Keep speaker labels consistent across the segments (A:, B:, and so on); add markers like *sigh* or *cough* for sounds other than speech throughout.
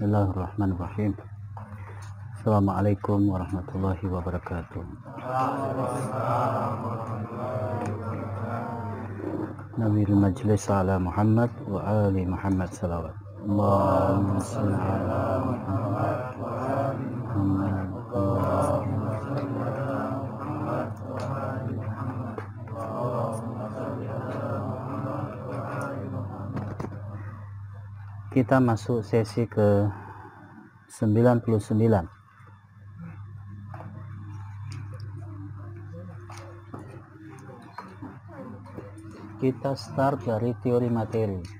A: بسم الله الرحمن الرحيم السلام عليكم ورحمة الله وبركاته نبي المجلس على محمد وآل محمد صلوات اللهم صل على محمد وآل محمد kita masuk sesi ke 99 kita start dari teori materi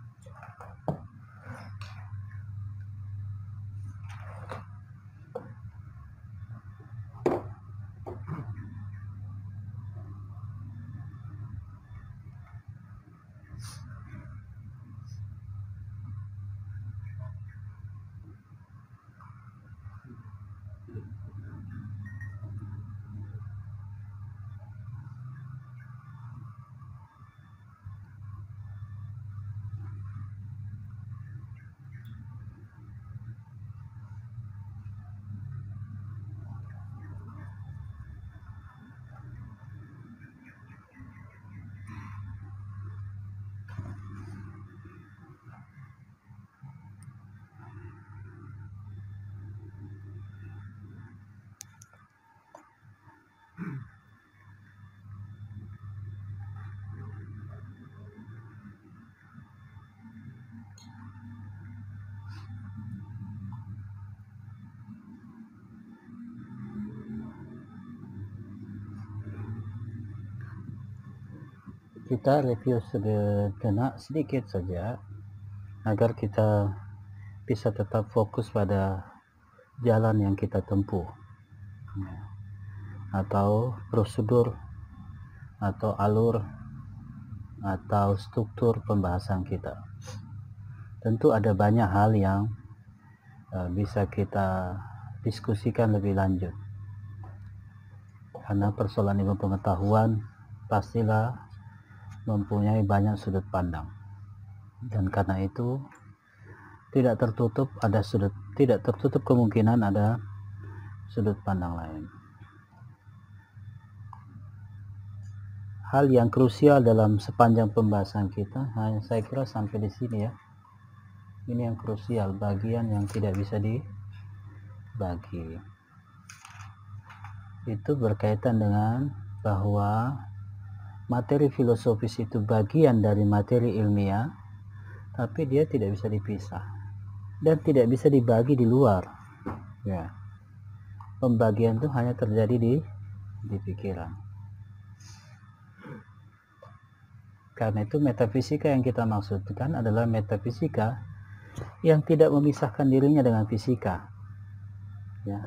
A: kita review sederhana sedikit saja agar kita bisa tetap fokus pada jalan yang kita tempuh atau prosedur atau alur atau struktur pembahasan kita tentu ada banyak hal yang e, bisa kita diskusikan lebih lanjut karena persoalan ilmu pengetahuan pastilah mempunyai banyak sudut pandang dan karena itu tidak tertutup ada sudut tidak tertutup kemungkinan ada sudut pandang lain hal yang krusial dalam sepanjang pembahasan kita hanya nah, saya kira sampai di sini ya ini yang krusial bagian yang tidak bisa dibagi itu berkaitan dengan bahwa materi filosofis itu bagian dari materi ilmiah, tapi dia tidak bisa dipisah dan tidak bisa dibagi di luar. Ya. Pembagian itu hanya terjadi di di pikiran. Karena itu metafisika yang kita maksudkan adalah metafisika yang tidak memisahkan dirinya dengan fisika. Ya.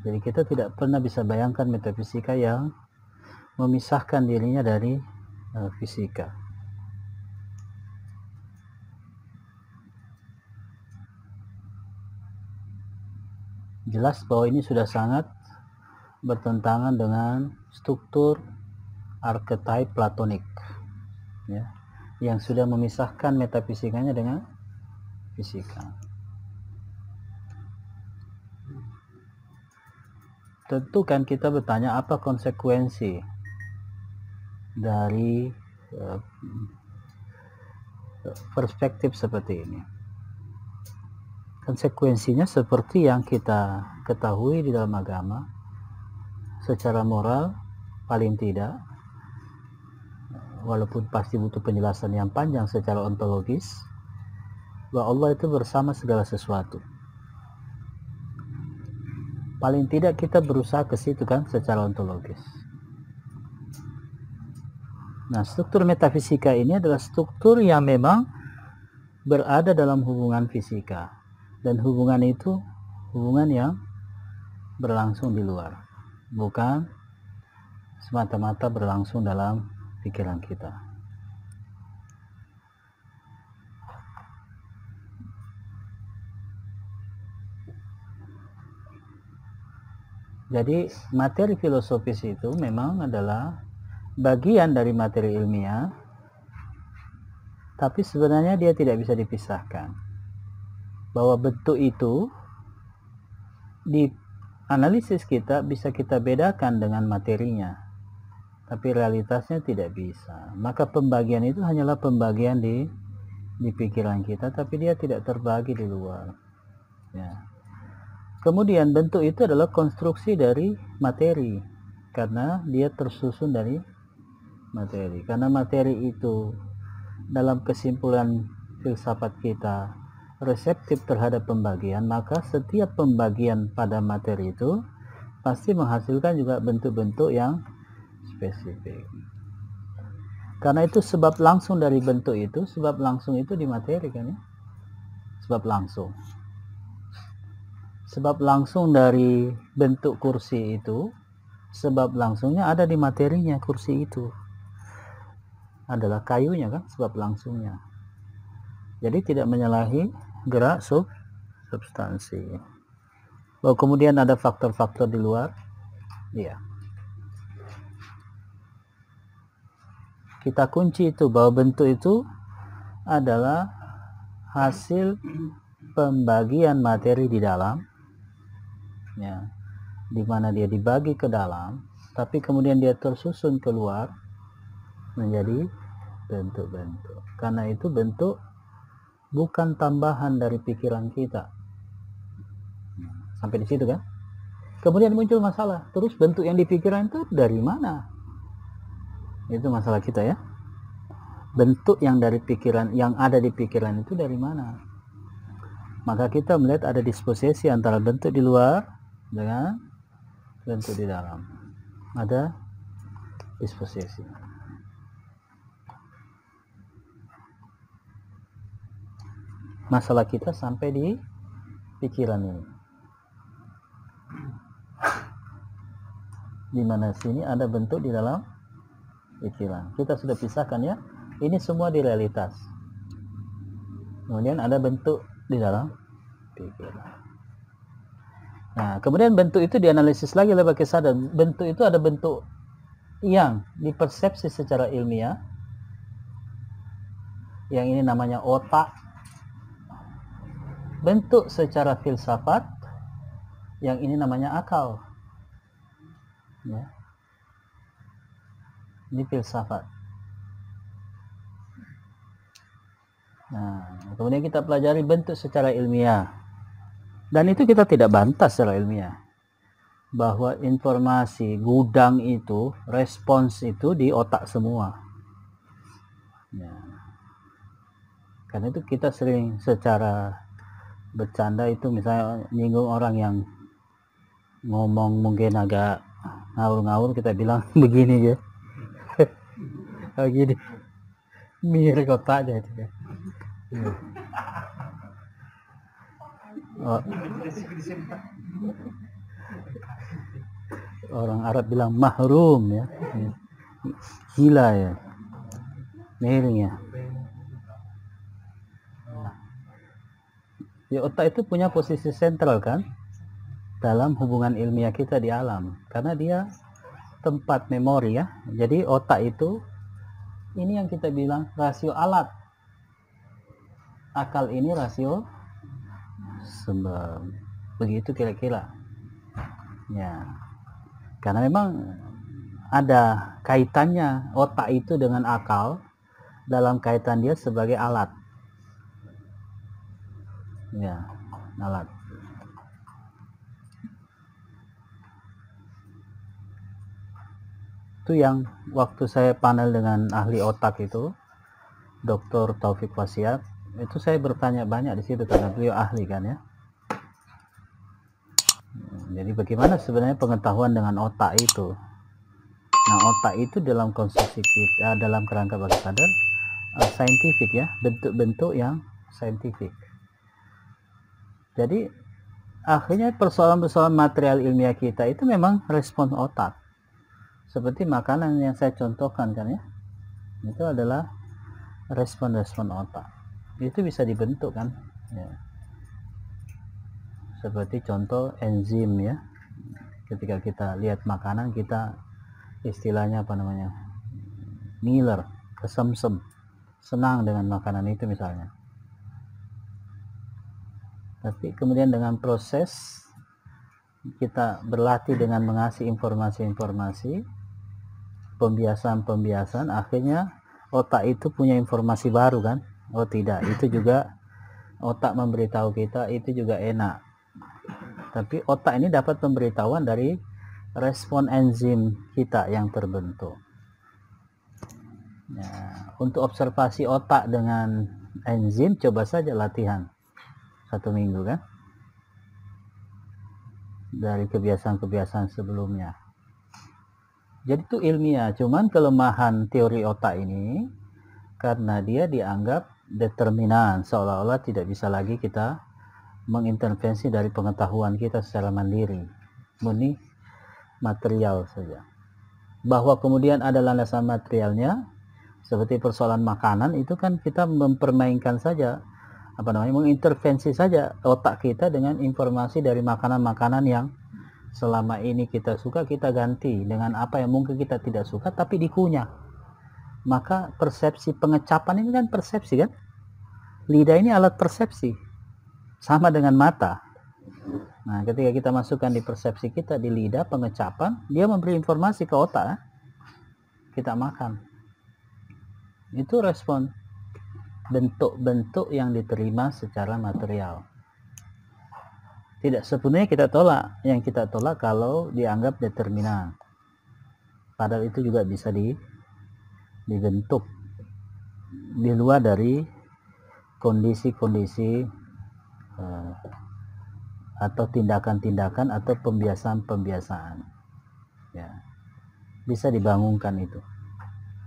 A: Jadi kita tidak pernah bisa bayangkan metafisika yang memisahkan dirinya dari eh, fisika. Jelas bahwa ini sudah sangat bertentangan dengan struktur archetype platonik ya, yang sudah memisahkan metafisikanya dengan fisika. Tentu kan kita bertanya apa konsekuensi dari eh, perspektif seperti ini. Konsekuensinya seperti yang kita ketahui di dalam agama, secara moral paling tidak, walaupun pasti butuh penjelasan yang panjang secara ontologis, bahwa Allah itu bersama segala sesuatu. Paling tidak kita berusaha ke situ kan secara ontologis. Nah, struktur metafisika ini adalah struktur yang memang berada dalam hubungan fisika dan hubungan itu hubungan yang berlangsung di luar, bukan semata-mata berlangsung dalam pikiran kita. Jadi materi filosofis itu memang adalah bagian dari materi ilmiah, tapi sebenarnya dia tidak bisa dipisahkan. Bahwa bentuk itu di analisis kita bisa kita bedakan dengan materinya, tapi realitasnya tidak bisa. Maka pembagian itu hanyalah pembagian di di pikiran kita, tapi dia tidak terbagi di luar. Ya. Kemudian bentuk itu adalah konstruksi dari materi karena dia tersusun dari materi karena materi itu dalam kesimpulan filsafat kita reseptif terhadap pembagian maka setiap pembagian pada materi itu pasti menghasilkan juga bentuk-bentuk yang spesifik karena itu sebab langsung dari bentuk itu sebab langsung itu di materi kan ya sebab langsung sebab langsung dari bentuk kursi itu sebab langsungnya ada di materinya kursi itu adalah kayunya kan sebab langsungnya jadi tidak menyalahi gerak sub substansi lalu kemudian ada faktor-faktor di luar ya kita kunci itu bahwa bentuk itu adalah hasil pembagian materi di dalam ya di dia dibagi ke dalam tapi kemudian dia tersusun keluar menjadi bentuk-bentuk. Karena itu bentuk bukan tambahan dari pikiran kita. Sampai di situ kan? Kemudian muncul masalah. Terus bentuk yang dipikiran itu dari mana? Itu masalah kita ya. Bentuk yang dari pikiran yang ada di pikiran itu dari mana? Maka kita melihat ada disposisi antara bentuk di luar dengan bentuk di dalam. Ada disposisi. masalah kita sampai di pikiran ini. Di mana sini ada bentuk di dalam pikiran. Kita sudah pisahkan ya. Ini semua di realitas. Kemudian ada bentuk di dalam pikiran. Nah, kemudian bentuk itu dianalisis lagi oleh bagi sadar. Bentuk itu ada bentuk yang dipersepsi secara ilmiah. Yang ini namanya otak bentuk secara filsafat yang ini namanya akal ya ini filsafat nah kemudian kita pelajari bentuk secara ilmiah dan itu kita tidak bantah secara ilmiah bahwa informasi gudang itu respons itu di otak semua ya. karena itu kita sering secara bercanda itu misalnya nyinggung orang yang ngomong mungkin agak ngawur-ngawur kita bilang *laughs* begini ya begini mirip aja itu ya iya. oh. orang Arab bilang mahrum ya gila ya miring ya ya otak itu punya posisi sentral kan dalam hubungan ilmiah kita di alam karena dia tempat memori ya jadi otak itu ini yang kita bilang rasio alat akal ini rasio sebab begitu kira-kira ya karena memang ada kaitannya otak itu dengan akal dalam kaitan dia sebagai alat ya nalat itu yang waktu saya panel dengan ahli otak itu Dr. Taufik Wasiat itu saya bertanya banyak di situ karena beliau ahli kan ya jadi bagaimana sebenarnya pengetahuan dengan otak itu nah otak itu dalam konsepsi kita eh, dalam kerangka bagi kader uh, saintifik ya bentuk-bentuk yang saintifik jadi akhirnya persoalan-persoalan material ilmiah kita itu memang respon otak. Seperti makanan yang saya contohkan kan ya. Itu adalah respon-respon otak. Itu bisa dibentuk kan. Ya. Seperti contoh enzim ya. Ketika kita lihat makanan kita istilahnya apa namanya? Ngiler, kesemsem, senang dengan makanan itu misalnya tapi kemudian dengan proses kita berlatih dengan mengasih informasi-informasi pembiasan-pembiasan akhirnya otak itu punya informasi baru kan oh tidak itu juga otak memberitahu kita itu juga enak tapi otak ini dapat pemberitahuan dari respon enzim kita yang terbentuk nah, untuk observasi otak dengan enzim coba saja latihan satu minggu kan dari kebiasaan-kebiasaan sebelumnya jadi itu ilmiah cuman kelemahan teori otak ini karena dia dianggap determinan seolah-olah tidak bisa lagi kita mengintervensi dari pengetahuan kita secara mandiri murni material saja bahwa kemudian ada landasan materialnya seperti persoalan makanan itu kan kita mempermainkan saja apa namanya mengintervensi saja otak kita dengan informasi dari makanan-makanan yang selama ini kita suka kita ganti dengan apa yang mungkin kita tidak suka tapi dikunyah maka persepsi pengecapan ini kan persepsi kan lidah ini alat persepsi sama dengan mata nah ketika kita masukkan di persepsi kita di lidah pengecapan dia memberi informasi ke otak kan? kita makan itu respon bentuk-bentuk yang diterima secara material. Tidak sepenuhnya kita tolak, yang kita tolak kalau dianggap determinan. Padahal itu juga bisa di, dibentuk di luar dari kondisi-kondisi eh, atau tindakan-tindakan atau pembiasaan-pembiasaan. Ya. Bisa dibangunkan itu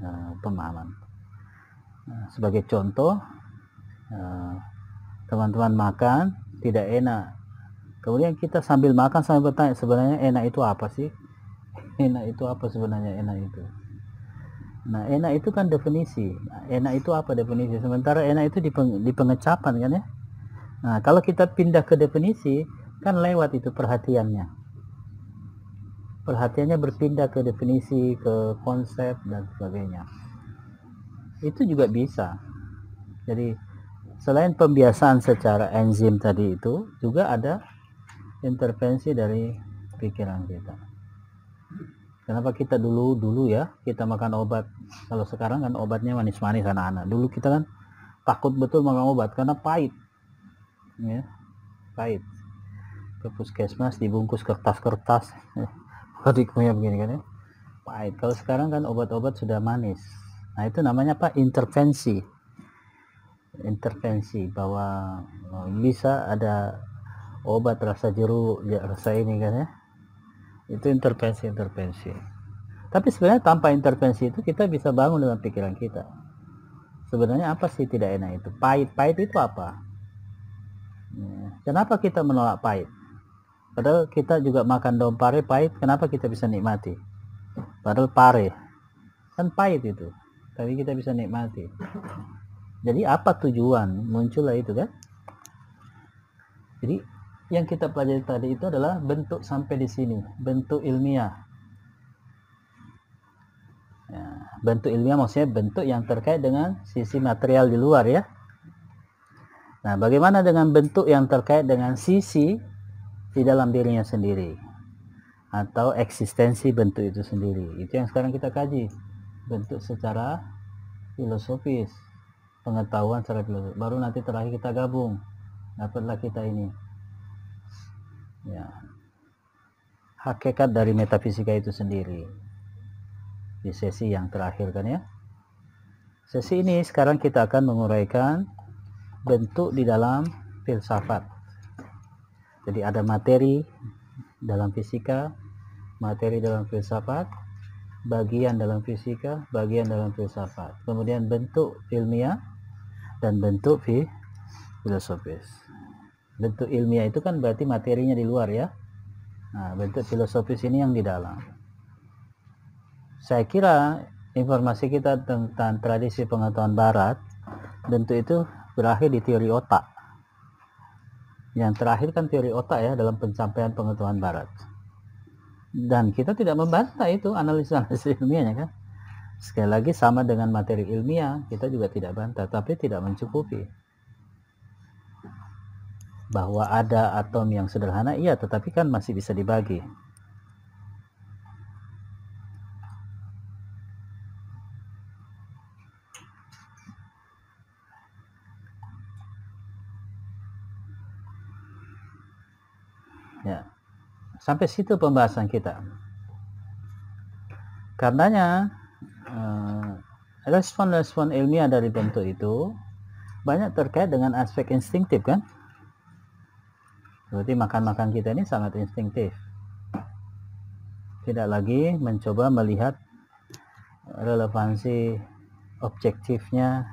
A: eh, pemahaman. Nah, sebagai contoh eh, teman-teman makan tidak enak kemudian kita sambil makan sambil bertanya sebenarnya enak itu apa sih *laughs* enak itu apa sebenarnya enak itu nah enak itu kan definisi nah, enak itu apa definisi sementara enak itu di, di pengecapan kan ya nah kalau kita pindah ke definisi kan lewat itu perhatiannya perhatiannya berpindah ke definisi ke konsep dan sebagainya itu juga bisa. Jadi selain pembiasaan secara enzim tadi itu juga ada intervensi dari pikiran kita. Kenapa kita dulu dulu ya kita makan obat? Kalau sekarang kan obatnya manis-manis anak-anak. Dulu kita kan takut betul makan obat karena pahit, ya pahit. Ke puskesmas dibungkus kertas-kertas, *laughs* ya. begini kan ya, pahit. Kalau sekarang kan obat-obat sudah manis, Nah, itu namanya apa? Intervensi. Intervensi bahwa bisa ada obat rasa jeruk, ya, rasa ini kan ya. Itu intervensi-intervensi. Tapi sebenarnya tanpa intervensi itu kita bisa bangun dengan pikiran kita. Sebenarnya apa sih tidak enak itu? Pahit-pahit itu apa? Ya, kenapa kita menolak pahit? Padahal kita juga makan daun pare pahit, kenapa kita bisa nikmati? Padahal pare kan pahit itu tapi kita bisa nikmati jadi apa tujuan muncullah itu kan jadi yang kita pelajari tadi itu adalah bentuk sampai di sini bentuk ilmiah ya, bentuk ilmiah maksudnya bentuk yang terkait dengan sisi material di luar ya nah bagaimana dengan bentuk yang terkait dengan sisi di dalam dirinya sendiri atau eksistensi bentuk itu sendiri itu yang sekarang kita kaji bentuk secara filosofis pengetahuan secara filosofis baru nanti terakhir kita gabung dapatlah kita ini ya hakikat dari metafisika itu sendiri di sesi yang terakhir kan ya sesi ini sekarang kita akan menguraikan bentuk di dalam filsafat jadi ada materi dalam fisika materi dalam filsafat bagian dalam fisika, bagian dalam filsafat. Kemudian bentuk ilmiah dan bentuk filosofis. Bentuk ilmiah itu kan berarti materinya di luar ya. Nah, bentuk filosofis ini yang di dalam. Saya kira informasi kita tentang tradisi pengetahuan barat bentuk itu berakhir di teori otak. Yang terakhir kan teori otak ya dalam pencapaian pengetahuan barat dan kita tidak membantah itu analisa analisis ilmiahnya kan sekali lagi sama dengan materi ilmiah kita juga tidak bantah tapi tidak mencukupi bahwa ada atom yang sederhana iya tetapi kan masih bisa dibagi sampai situ pembahasan kita. Karenanya eh, respon-respon uh, ilmiah dari bentuk itu banyak terkait dengan aspek instinktif kan? Berarti makan-makan kita ini sangat instinktif Tidak lagi mencoba melihat relevansi objektifnya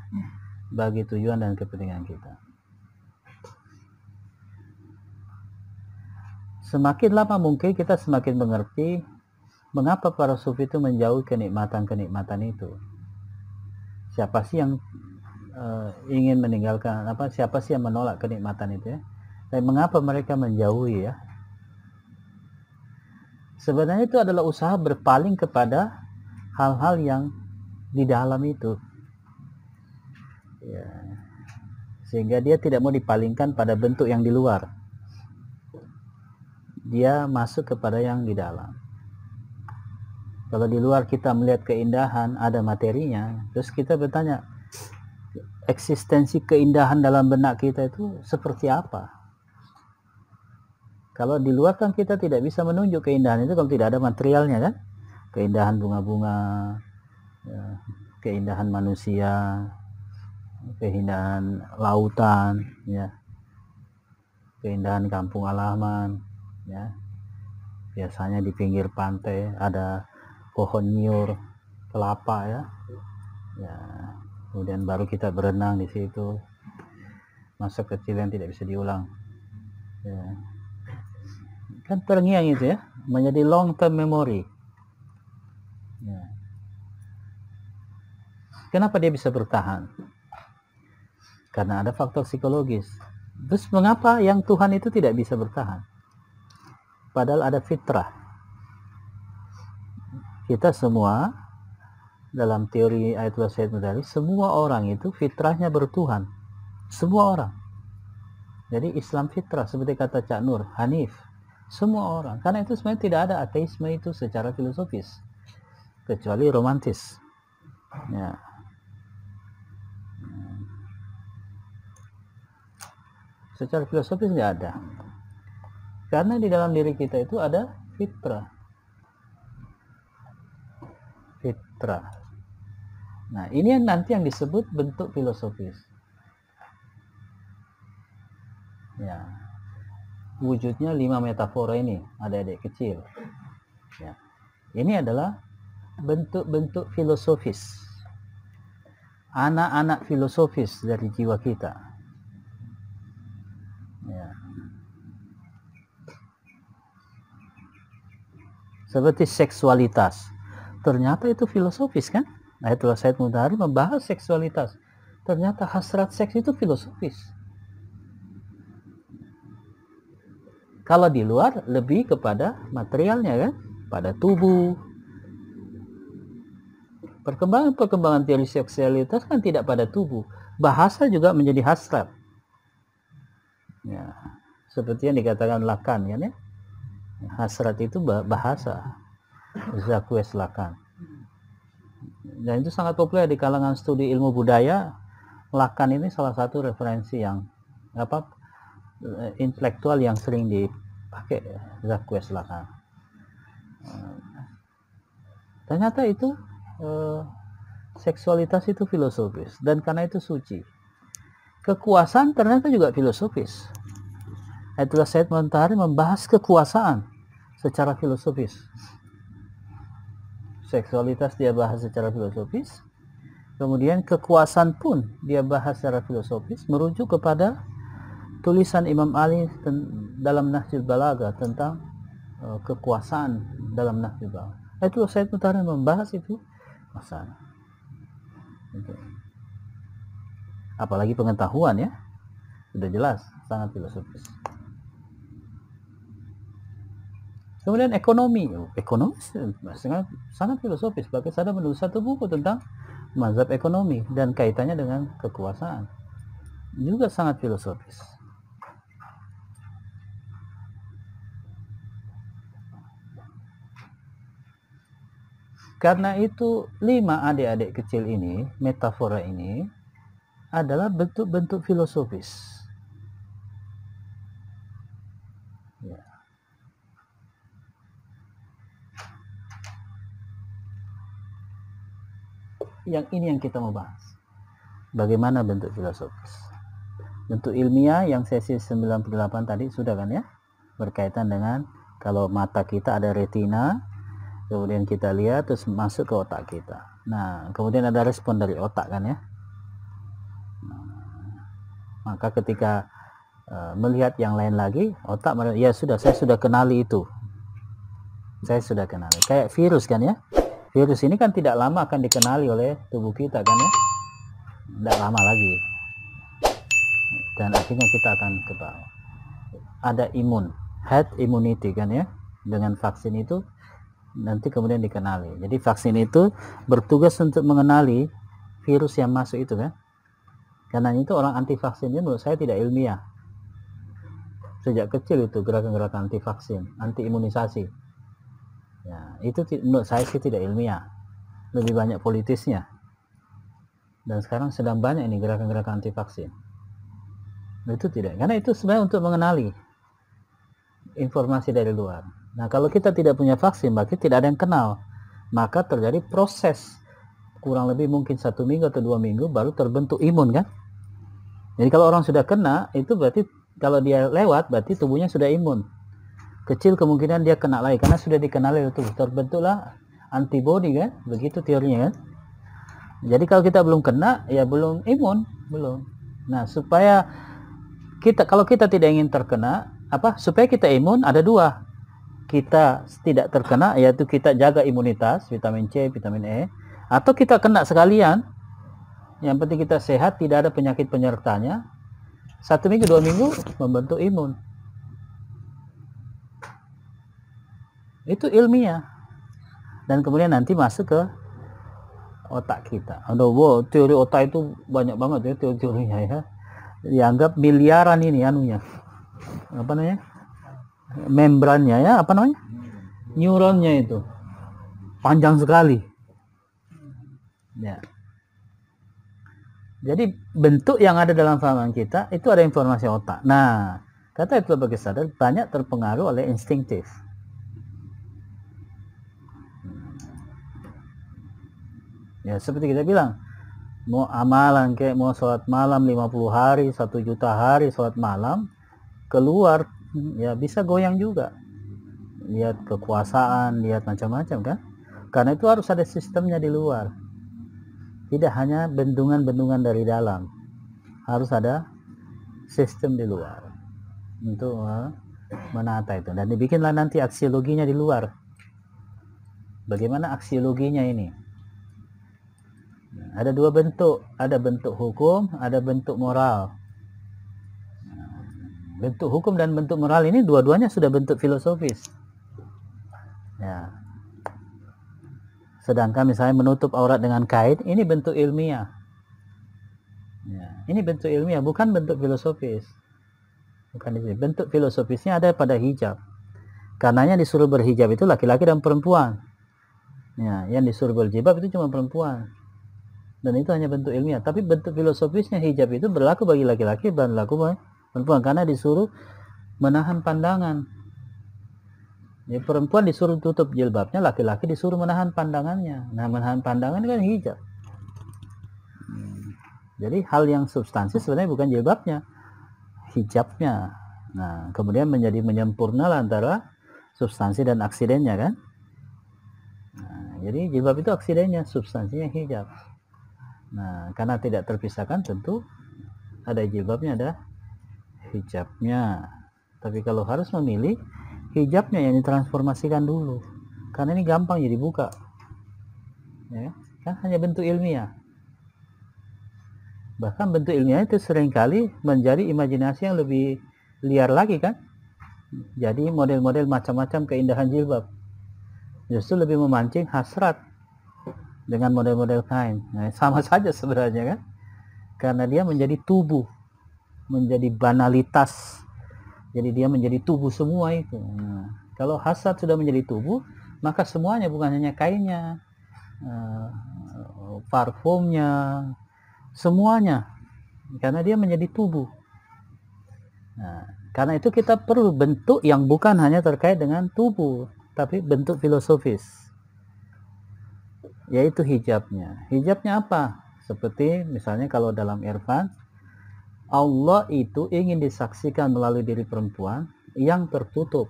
A: bagi tujuan dan kepentingan kita. Semakin lama mungkin kita semakin mengerti mengapa para sufi itu menjauhi kenikmatan-kenikmatan itu. Siapa sih yang uh, ingin meninggalkan apa? Siapa sih yang menolak kenikmatan itu ya? Dan mengapa mereka menjauhi ya? Sebenarnya itu adalah usaha berpaling kepada hal-hal yang di dalam itu. Ya. Sehingga dia tidak mau dipalingkan pada bentuk yang di luar dia masuk kepada yang di dalam. Kalau di luar kita melihat keindahan, ada materinya, terus kita bertanya, eksistensi keindahan dalam benak kita itu seperti apa? Kalau di luar kan kita tidak bisa menunjuk keindahan itu kalau tidak ada materialnya kan? Keindahan bunga-bunga, ya, keindahan manusia, keindahan lautan, ya, keindahan kampung alaman ya biasanya di pinggir pantai ada pohon nyur kelapa ya ya kemudian baru kita berenang di situ masa kecil yang tidak bisa diulang ya. kan terngiang itu ya menjadi long term memory ya. kenapa dia bisa bertahan karena ada faktor psikologis terus mengapa yang Tuhan itu tidak bisa bertahan padahal ada fitrah kita semua dalam teori Ayatullah Said Mudali semua orang itu fitrahnya bertuhan semua orang jadi Islam fitrah seperti kata Cak Nur Hanif semua orang karena itu sebenarnya tidak ada ateisme itu secara filosofis kecuali romantis ya secara filosofis tidak ada karena di dalam diri kita itu ada fitrah. Fitrah. Nah, ini yang nanti yang disebut bentuk filosofis. Ya. Wujudnya lima metafora ini, ada adik kecil. Ya. Ini adalah bentuk-bentuk filosofis. Anak-anak filosofis dari jiwa kita. Ya. seperti seksualitas. Ternyata itu filosofis kan? Nah, itulah Said Mudari membahas seksualitas. Ternyata hasrat seks itu filosofis. Kalau di luar lebih kepada materialnya kan, pada tubuh. Perkembangan-perkembangan teori seksualitas kan tidak pada tubuh. Bahasa juga menjadi hasrat. Ya, seperti yang dikatakan Lakan kan ya hasrat itu bahasa Zakwe Lakan dan itu sangat populer di kalangan studi ilmu budaya Lakan ini salah satu referensi yang apa eh, intelektual yang sering dipakai Zakwe Lakan ternyata itu eh, seksualitas itu filosofis dan karena itu suci kekuasaan ternyata juga filosofis Ayatullah Said Mentari membahas kekuasaan secara filosofis. Seksualitas dia bahas secara filosofis. Kemudian kekuasaan pun dia bahas secara filosofis merujuk kepada tulisan Imam Ali dalam Nahjul Balaga tentang eh, kekuasaan dalam Nahjul Balaga. Ayatullah Said Mentari membahas itu masalah. Okay. Apalagi pengetahuan ya. Sudah jelas, sangat filosofis. Kemudian ekonomi. Ekonomi sangat, sangat filosofis. Bahkan saya menulis satu buku tentang mazhab ekonomi dan kaitannya dengan kekuasaan. Juga sangat filosofis. Karena itu, lima adik-adik kecil ini, metafora ini, adalah bentuk-bentuk filosofis yang ini yang kita mau bahas. Bagaimana bentuk filosofis? Bentuk ilmiah yang sesi 98 tadi sudah kan ya? Berkaitan dengan kalau mata kita ada retina, kemudian kita lihat terus masuk ke otak kita. Nah, kemudian ada respon dari otak kan ya? Nah, maka ketika e, melihat yang lain lagi, otak ya sudah saya sudah kenali itu. Saya sudah kenali. Kayak virus kan ya? virus ini kan tidak lama akan dikenali oleh tubuh kita kan ya tidak lama lagi dan akhirnya kita akan kebal ada imun head immunity kan ya dengan vaksin itu nanti kemudian dikenali jadi vaksin itu bertugas untuk mengenali virus yang masuk itu kan karena itu orang anti vaksin ini menurut saya tidak ilmiah sejak kecil itu gerakan-gerakan anti vaksin anti imunisasi ya itu menurut saya sih tidak ilmiah lebih banyak politisnya dan sekarang sedang banyak ini gerakan-gerakan anti vaksin nah, itu tidak karena itu sebenarnya untuk mengenali informasi dari luar nah kalau kita tidak punya vaksin berarti tidak ada yang kenal maka terjadi proses kurang lebih mungkin satu minggu atau dua minggu baru terbentuk imun kan jadi kalau orang sudah kena itu berarti kalau dia lewat berarti tubuhnya sudah imun kecil kemungkinan dia kena lagi karena sudah dikenal itu terbentuklah antibody kan begitu teorinya kan jadi kalau kita belum kena ya belum imun belum nah supaya kita kalau kita tidak ingin terkena apa supaya kita imun ada dua kita tidak terkena yaitu kita jaga imunitas vitamin C vitamin E atau kita kena sekalian yang penting kita sehat tidak ada penyakit penyertanya satu minggu dua minggu membentuk imun itu ilmiah dan kemudian nanti masuk ke otak kita ada wow, teori otak itu banyak banget ya teori-teorinya ya dianggap miliaran ini anunya apa namanya membrannya ya apa namanya neuronnya itu panjang sekali ya jadi bentuk yang ada dalam fahaman kita itu ada informasi otak. Nah, kata itu bagi sadar banyak terpengaruh oleh instinktif. ya seperti kita bilang mau amalan kayak mau sholat malam 50 hari satu juta hari sholat malam keluar ya bisa goyang juga lihat kekuasaan lihat macam-macam kan karena itu harus ada sistemnya di luar tidak hanya bendungan-bendungan dari dalam harus ada sistem di luar untuk eh, menata itu dan dibikinlah nanti aksiologinya di luar bagaimana aksiologinya ini ada dua bentuk, ada bentuk hukum, ada bentuk moral. Bentuk hukum dan bentuk moral ini dua-duanya sudah bentuk filosofis. Ya. Sedangkan misalnya menutup aurat dengan kain, ini bentuk ilmiah. Ya. Ini bentuk ilmiah, bukan bentuk filosofis. Bukan ini. Bentuk filosofisnya ada pada hijab. Karenanya disuruh berhijab itu laki-laki dan perempuan. Ya, yang disuruh berjilbab itu cuma perempuan dan itu hanya bentuk ilmiah tapi bentuk filosofisnya hijab itu berlaku bagi laki-laki dan berlaku bagi perempuan karena disuruh menahan pandangan ya, perempuan disuruh tutup jilbabnya laki-laki disuruh menahan pandangannya nah menahan pandangan kan hijab jadi hal yang substansi sebenarnya bukan jilbabnya hijabnya nah kemudian menjadi menyempurna antara substansi dan aksidennya kan nah, jadi jilbab itu aksidennya substansinya hijab Nah, karena tidak terpisahkan tentu ada jilbabnya, ada hijabnya. Tapi kalau harus memilih, hijabnya yang ditransformasikan dulu. Karena ini gampang jadi buka. Ya, kan hanya bentuk ilmiah. Bahkan bentuk ilmiah itu seringkali menjadi imajinasi yang lebih liar lagi kan. Jadi model-model macam-macam keindahan jilbab. Justru lebih memancing hasrat dengan model-model kain. Nah, sama *laughs* saja sebenarnya kan. Karena dia menjadi tubuh, menjadi banalitas. Jadi dia menjadi tubuh semua itu. Nah, kalau hasad sudah menjadi tubuh, maka semuanya bukan hanya kainnya, eh, parfumnya, semuanya. Karena dia menjadi tubuh. Nah, karena itu kita perlu bentuk yang bukan hanya terkait dengan tubuh, tapi bentuk filosofis yaitu hijabnya. Hijabnya apa? Seperti misalnya kalau dalam Irfan, Allah itu ingin disaksikan melalui diri perempuan yang tertutup.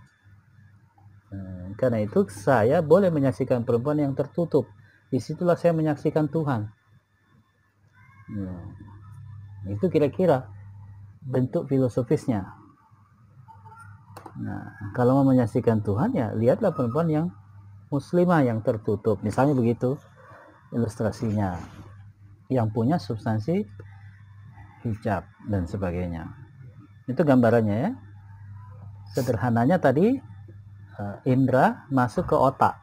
A: Hmm, karena itu saya boleh menyaksikan perempuan yang tertutup. Disitulah saya menyaksikan Tuhan. Hmm, itu kira-kira bentuk filosofisnya. Nah, kalau mau menyaksikan Tuhan ya lihatlah perempuan yang muslimah yang tertutup. Misalnya begitu ilustrasinya yang punya substansi hijab dan sebagainya itu gambarannya ya sederhananya tadi eh, indera masuk ke otak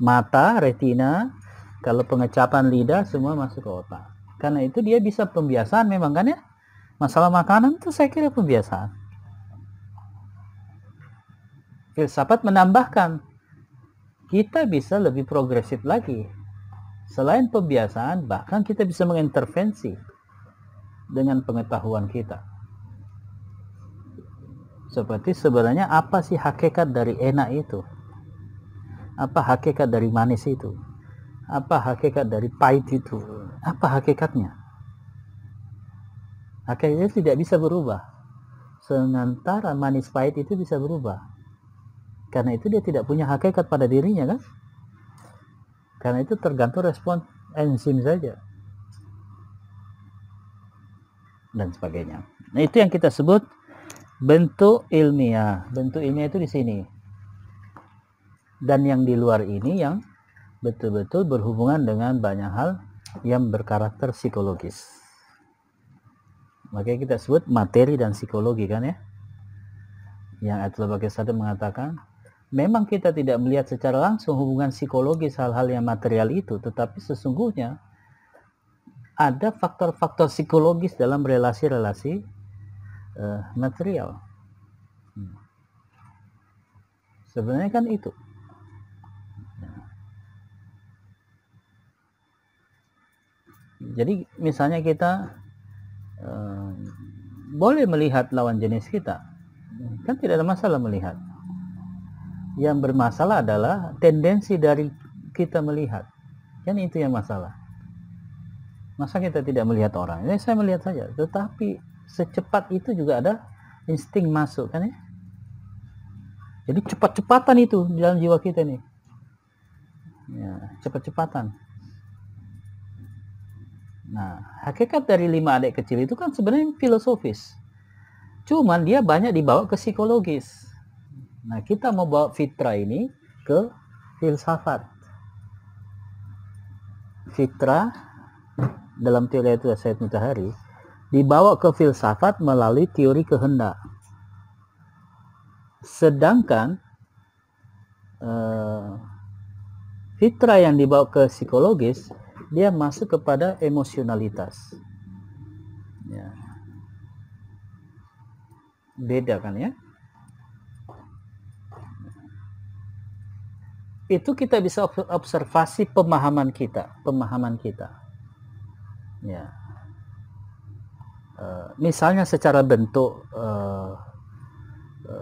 A: mata retina kalau pengecapan lidah semua masuk ke otak karena itu dia bisa pembiasaan memang kan ya masalah makanan itu saya kira pembiasaan filsafat menambahkan kita bisa lebih progresif lagi Selain pembiasaan, bahkan kita bisa mengintervensi dengan pengetahuan kita. Seperti sebenarnya apa sih hakikat dari enak itu? Apa hakikat dari manis itu? Apa hakikat dari pahit itu? Apa hakikatnya? Hakikatnya tidak bisa berubah. Sementara manis pahit itu bisa berubah. Karena itu dia tidak punya hakikat pada dirinya kan? Karena itu tergantung respon enzim saja. Dan sebagainya. Nah, itu yang kita sebut bentuk ilmiah. Bentuk ilmiah itu di sini. Dan yang di luar ini yang betul-betul berhubungan dengan banyak hal yang berkarakter psikologis. Makanya kita sebut materi dan psikologi kan ya. Yang Ayatullah Bagi Sadr mengatakan memang kita tidak melihat secara langsung hubungan psikologis hal-hal yang material itu, tetapi sesungguhnya ada faktor-faktor psikologis dalam relasi-relasi uh, material. Hmm. Sebenarnya kan itu. Jadi misalnya kita uh, boleh melihat lawan jenis kita, kan tidak ada masalah melihat yang bermasalah adalah tendensi dari kita melihat. Kan itu yang masalah. Masa kita tidak melihat orang? Ya, saya melihat saja. Tetapi secepat itu juga ada insting masuk kan ya. Jadi cepat-cepatan itu di dalam jiwa kita nih. Ya, cepat-cepatan. Nah, hakikat dari lima adik kecil itu kan sebenarnya filosofis. Cuman dia banyak dibawa ke psikologis. Nah, kita mau bawa fitrah ini ke filsafat. Fitrah dalam teori itu Said Mutahari dibawa ke filsafat melalui teori kehendak. Sedangkan uh, fitrah yang dibawa ke psikologis dia masuk kepada emosionalitas. Ya. Beda kan ya? itu kita bisa observasi pemahaman kita, pemahaman kita. Ya. E, misalnya secara bentuk, e, e,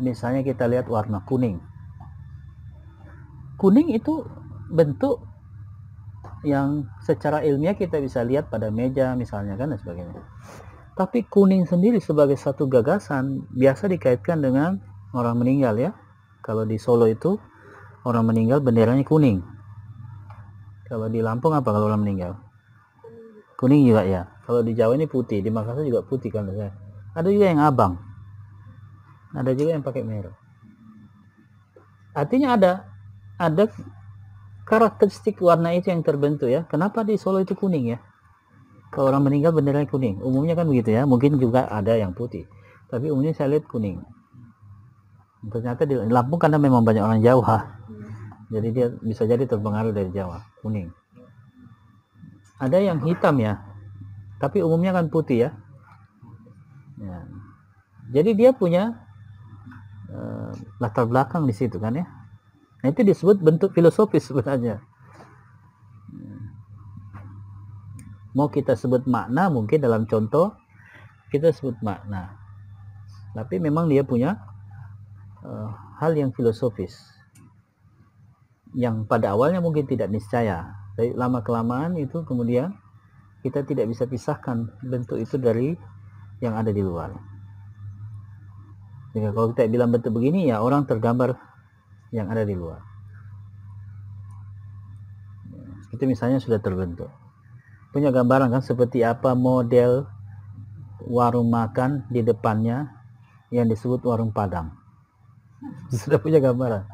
A: misalnya kita lihat warna kuning. Kuning itu bentuk yang secara ilmiah kita bisa lihat pada meja misalnya kan dan sebagainya. Tapi kuning sendiri sebagai satu gagasan biasa dikaitkan dengan orang meninggal ya. Kalau di Solo itu orang meninggal benderanya kuning. Kalau di Lampung apa kalau orang meninggal? Kuning juga ya. Kalau di Jawa ini putih, di Makassar juga putih kan saya. Ada juga yang abang. Ada juga yang pakai merah. Artinya ada ada karakteristik warna itu yang terbentuk ya. Kenapa di Solo itu kuning ya? Kalau orang meninggal benderanya kuning. Umumnya kan begitu ya. Mungkin juga ada yang putih. Tapi umumnya saya lihat kuning ternyata di Lampung karena memang banyak orang Jawa hmm. jadi dia bisa jadi terpengaruh dari Jawa kuning ada yang hitam ya tapi umumnya kan putih ya, ya. jadi dia punya eh, latar belakang di situ kan ya nah itu disebut bentuk filosofis sebenarnya mau kita sebut makna mungkin dalam contoh kita sebut makna tapi memang dia punya uh, hal yang filosofis yang pada awalnya mungkin tidak niscaya tapi lama kelamaan itu kemudian kita tidak bisa pisahkan bentuk itu dari yang ada di luar jika kalau kita bilang bentuk begini ya orang tergambar yang ada di luar itu misalnya sudah terbentuk punya gambaran kan seperti apa model warung makan di depannya yang disebut warung padang *laughs* sudah punya gambaran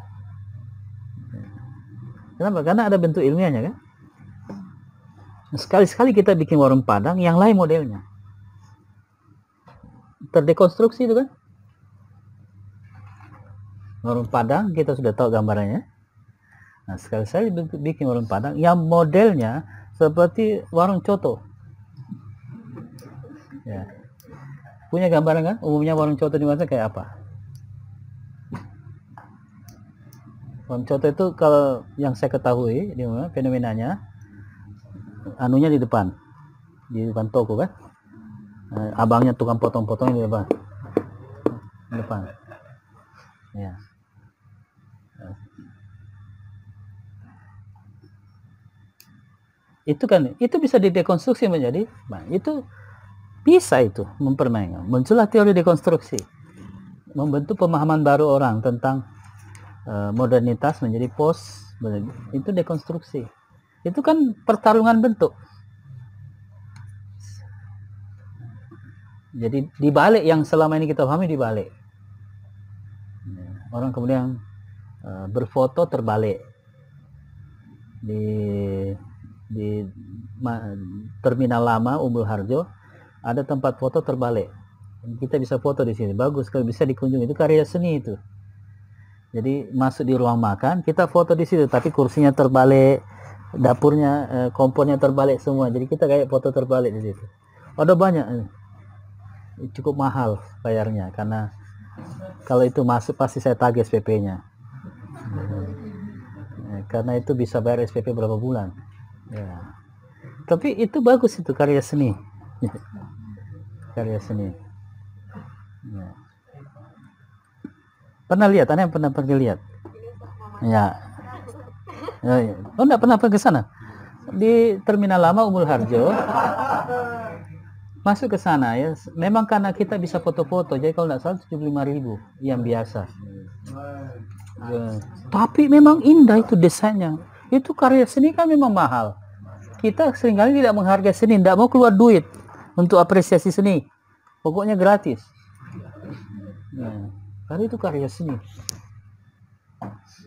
A: kenapa karena ada bentuk ilmiahnya kan sekali-sekali kita bikin warung padang yang lain modelnya terdekonstruksi itu kan warung padang kita sudah tahu gambarannya nah sekali-sekali bikin warung padang yang modelnya seperti warung coto ya punya gambaran kan umumnya warung coto di masa kayak apa Bom contoh itu kalau yang saya ketahui di fenomenanya anunya di depan. Di depan toko kan. Eh, abangnya tukang potong-potong di depan. Di depan. Ya. Itu kan itu bisa didekonstruksi menjadi nah, itu bisa itu mempermainkan muncullah teori dekonstruksi membentuk pemahaman baru orang tentang Eh, modernitas menjadi pos, itu dekonstruksi itu kan pertarungan bentuk jadi dibalik yang selama ini kita pahami dibalik orang kemudian eh, berfoto terbalik di di terminal lama Umbul Harjo ada tempat foto terbalik kita bisa foto di sini bagus kalau bisa dikunjungi itu karya seni itu jadi masuk di ruang makan, kita foto di situ, tapi kursinya terbalik, dapurnya, eh, kompornya terbalik semua. Jadi kita kayak foto terbalik di situ. Ada banyak, eh. cukup mahal bayarnya karena kalau itu masuk pasti saya tagih SPP-nya. Hmm. Eh, karena itu bisa bayar SPP berapa bulan. Ya. Tapi itu bagus itu karya seni. *laughs* karya seni. Ya. Pernah lihat? Aneh pernah pergi lihat. Ya. ya, ya. Oh, enggak pernah pergi ke sana? Di terminal lama Umul Harjo. masuk ke sana ya. Memang karena kita bisa foto-foto, jadi kalau enggak salah 75 ribu yang biasa. Ya. Tapi memang indah itu desainnya. Itu karya seni kan memang mahal. Kita seringkali tidak menghargai seni, tidak mau keluar duit untuk apresiasi seni. Pokoknya gratis. Ya. Karena itu karya seni.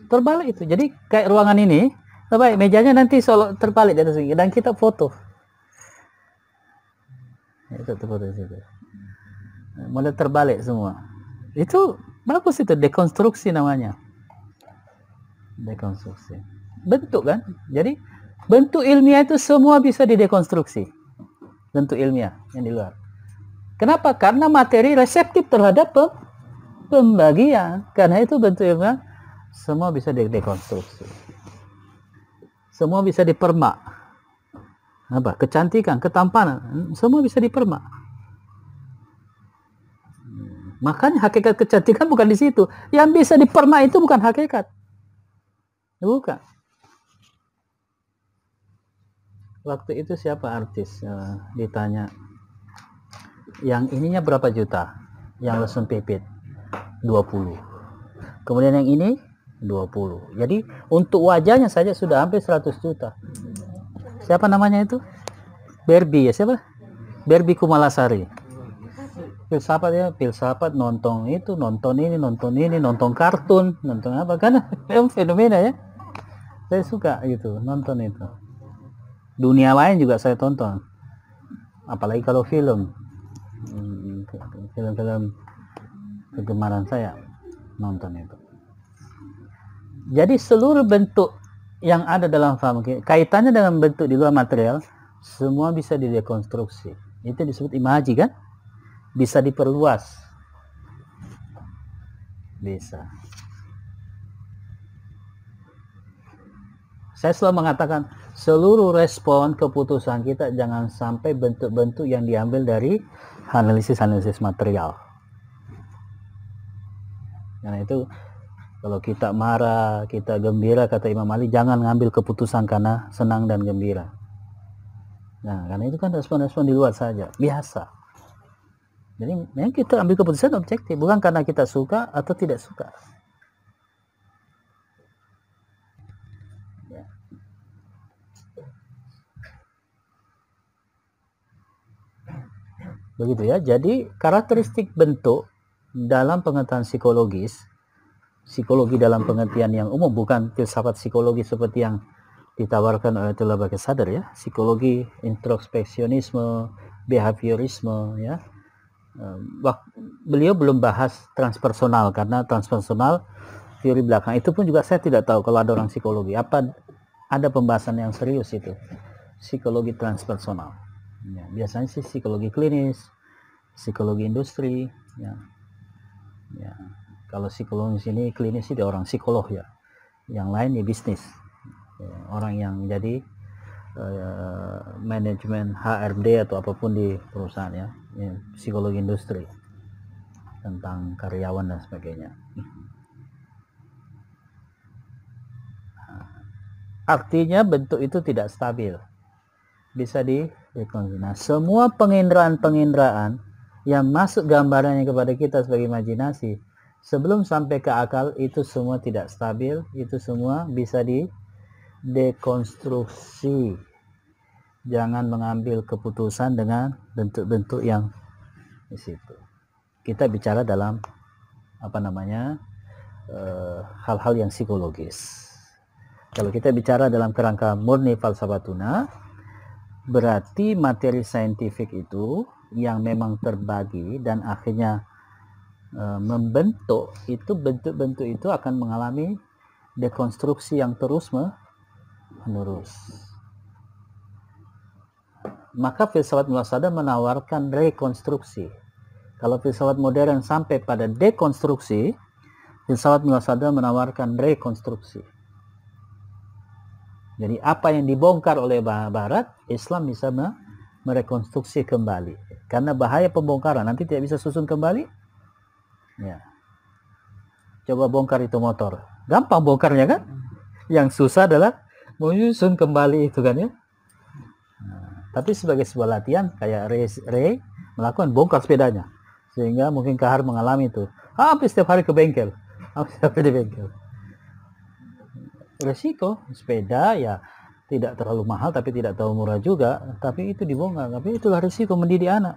A: Terbalik itu. Jadi kayak ruangan ini, baik mejanya nanti solo terbalik dan kita foto. Ya, itu foto itu Mulai terbalik semua. Itu bagus itu dekonstruksi namanya. Dekonstruksi. Bentuk kan? Jadi bentuk ilmiah itu semua bisa didekonstruksi. Bentuk ilmiah yang di luar. Kenapa? Karena materi reseptif terhadap pembagian karena itu bentuknya semua bisa didekonstruksi semua bisa diperma. apa kecantikan ketampanan semua bisa diperma. makanya hakikat kecantikan bukan di situ yang bisa diperma itu bukan hakikat bukan waktu itu siapa artis uh, ditanya yang ininya berapa juta yang lesung pipit 20 kemudian yang ini 20 jadi untuk wajahnya saja sudah hampir 100 juta siapa namanya itu Berbi ya siapa Berbi Kumalasari filsafat ya filsafat nonton itu nonton ini nonton ini nonton kartun nonton apa kan *laughs* fenomena ya saya suka gitu nonton itu dunia lain juga saya tonton apalagi kalau film hmm, film-film kegemaran saya nonton itu jadi seluruh bentuk yang ada dalam faham kaitannya dengan bentuk di luar material semua bisa direkonstruksi. itu disebut imaji kan bisa diperluas bisa saya selalu mengatakan seluruh respon keputusan kita jangan sampai bentuk-bentuk yang diambil dari analisis-analisis material karena itu kalau kita marah, kita gembira, kata Imam Ali, jangan ngambil keputusan karena senang dan gembira. Nah, karena itu kan respon-respon di luar saja, biasa. Jadi, memang kita ambil keputusan objektif, bukan karena kita suka atau tidak suka. Ya. Begitu ya, jadi karakteristik bentuk dalam pengetahuan psikologis, psikologi dalam pengertian yang umum, bukan filsafat psikologi seperti yang ditawarkan oleh Tulabaka Sadar ya, psikologi introspeksionisme, behaviorisme ya. Ehm, beliau belum bahas transpersonal karena transpersonal teori belakang itu pun juga saya tidak tahu kalau ada orang psikologi apa ada pembahasan yang serius itu psikologi transpersonal ya, biasanya sih psikologi klinis psikologi industri ya ya kalau psikolog ini sini klinis itu orang psikolog ya yang lain di ya bisnis ya, orang yang jadi uh, manajemen HRD atau apapun di perusahaan ya, ya psikologi industri tentang karyawan dan sebagainya artinya bentuk itu tidak stabil bisa di nah semua penginderaan-penginderaan yang masuk gambarannya kepada kita sebagai imajinasi sebelum sampai ke akal itu semua tidak stabil itu semua bisa di dekonstruksi jangan mengambil keputusan dengan bentuk-bentuk yang di situ kita bicara dalam apa namanya eh, hal-hal uh, yang psikologis kalau kita bicara dalam kerangka murni falsafatuna berarti materi saintifik itu yang memang terbagi dan akhirnya e, membentuk itu bentuk-bentuk itu akan mengalami dekonstruksi yang terus menerus. Maka filsafat Mulasada menawarkan rekonstruksi. Kalau filsafat modern sampai pada dekonstruksi, filsafat Mulasada menawarkan rekonstruksi. Jadi apa yang dibongkar oleh Barat, Islam bisa merekonstruksi kembali karena bahaya pembongkaran nanti tidak bisa susun kembali ya coba bongkar itu motor gampang bongkarnya kan yang susah adalah menyusun kembali itu kan ya nah, tapi sebagai sebuah latihan kayak Ray, Ray melakukan bongkar sepedanya sehingga mungkin Kahar mengalami itu hampir setiap hari ke bengkel hampir setiap hari ke bengkel resiko sepeda ya tidak terlalu mahal tapi tidak terlalu murah juga tapi itu dibongkar tapi itu harus risiko mendidik anak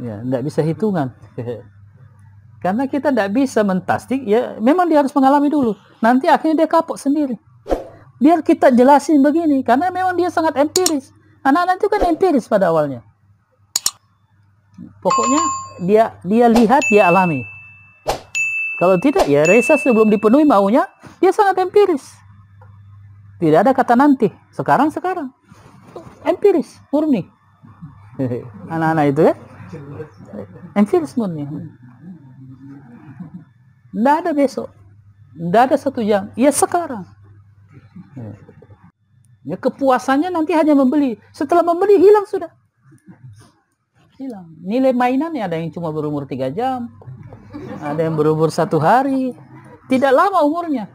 A: ya tidak bisa hitungan *laughs* karena kita tidak bisa mentastik ya memang dia harus mengalami dulu nanti akhirnya dia kapok sendiri biar kita jelasin begini karena memang dia sangat empiris anak-anak itu kan empiris pada awalnya pokoknya dia dia lihat dia alami kalau tidak ya resa sebelum dipenuhi maunya dia sangat empiris tidak ada kata nanti. Sekarang sekarang. Empiris murni. *laughs* Anak-anak itu ya. Empiris murni. Tidak ada besok. Tidak ada satu jam. Ya sekarang. Ya kepuasannya nanti hanya membeli. Setelah membeli hilang sudah. Hilang. Nilai mainan ya ada yang cuma berumur tiga jam. Ada yang berumur satu hari. Tidak lama umurnya.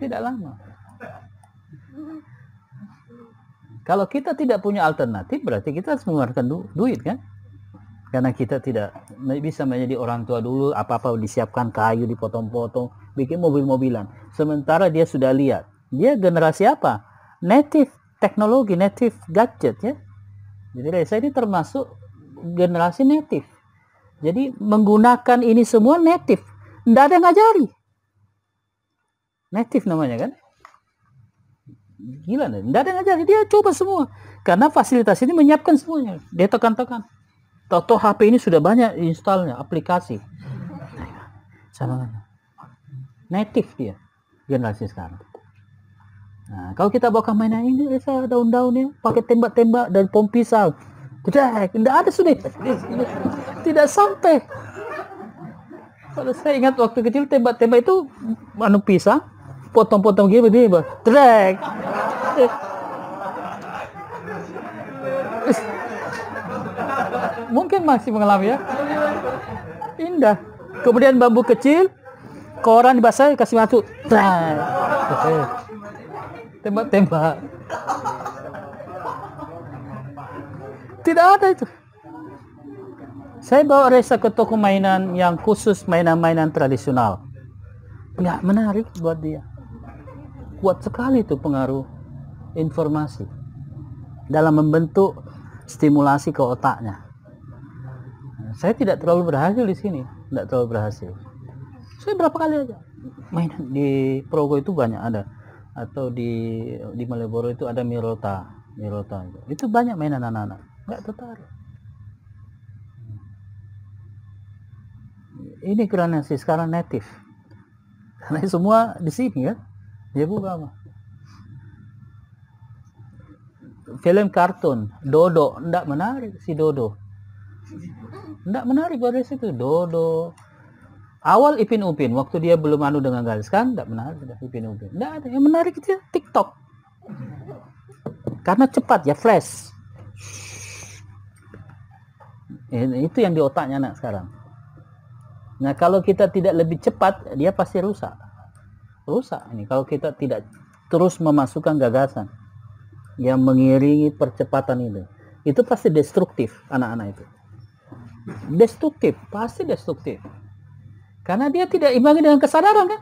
A: Tidak lama. Kalau kita tidak punya alternatif, berarti kita harus mengeluarkan du duit kan? Karena kita tidak bisa menjadi orang tua dulu, apa-apa disiapkan kayu dipotong-potong, bikin mobil-mobilan. Sementara dia sudah lihat, dia generasi apa? Native teknologi, native gadget ya. Jadi saya ini termasuk generasi native. Jadi menggunakan ini semua native. Tidak ada yang ngajari native namanya kan gila nih nggak ada ngajarin dia coba semua karena fasilitas ini menyiapkan semuanya dia tekan-tekan Toto HP ini sudah banyak installnya aplikasi sama native dia generasi sekarang nah kalau kita bakal mainan ini bisa daun daun ini ya, pakai tembak-tembak dan pom pisau tidak tidak ada sudah tidak sampai kalau saya ingat waktu kecil tembak-tembak itu anu pisang potong-potong gini begini bang drag mungkin masih mengalami ya indah kemudian bambu kecil koran dibasahi kasih masuk drag tembak-tembak tidak ada itu saya bawa Reza ke toko mainan yang khusus mainan-mainan tradisional nggak menarik buat dia kuat sekali itu pengaruh informasi dalam membentuk stimulasi ke otaknya. Saya tidak terlalu berhasil di sini, tidak terlalu berhasil. Saya berapa kali aja mainan di Progo itu banyak ada atau di di Maleboro itu ada Mirota, Mirota itu banyak mainan anak-anak, nggak tertarik. Ini karena sih sekarang native, karena semua di sini Ya? Yebuga mah. Film kartun Dodo tidak menarik si Dodo. Tidak menarik pada situ Dodo. Awal Ipin Upin waktu dia belum anu dengan garis kan, tidak menarik dah, Ipin Upin. Tidak ada yang menarik itu TikTok. Karena cepat ya flash. Itu yang di otaknya anak sekarang. Nah kalau kita tidak lebih cepat, dia pasti rusak rusak ini kalau kita tidak terus memasukkan gagasan yang mengiringi percepatan itu itu pasti destruktif anak-anak itu destruktif pasti destruktif karena dia tidak imbangi dengan kesadaran kan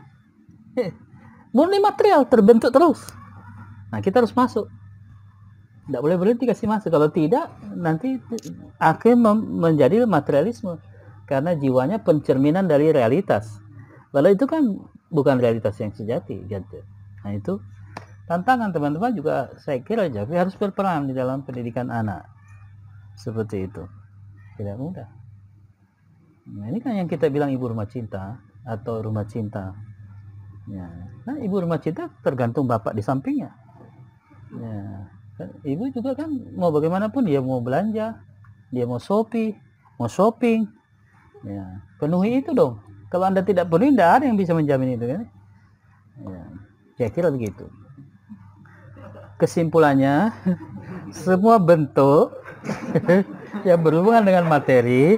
A: eh, murni material terbentuk terus nah kita harus masuk tidak boleh berhenti kasih masuk kalau tidak nanti akhir menjadi materialisme karena jiwanya pencerminan dari realitas lalu itu kan bukan realitas yang sejati gitu. Nah itu tantangan teman-teman juga saya kira Javi ya, harus berperan di dalam pendidikan anak seperti itu tidak mudah nah, ini kan yang kita bilang ibu rumah cinta atau rumah cinta ya. nah ibu rumah cinta tergantung bapak di sampingnya ya. ibu juga kan mau bagaimanapun dia mau belanja dia mau shopping mau shopping ya. penuhi itu dong kalau Anda tidak penuhi, tidak ada yang bisa menjamin itu kan? Ya, saya kira begitu. Kesimpulannya, *laughs* semua bentuk *laughs* yang berhubungan dengan materi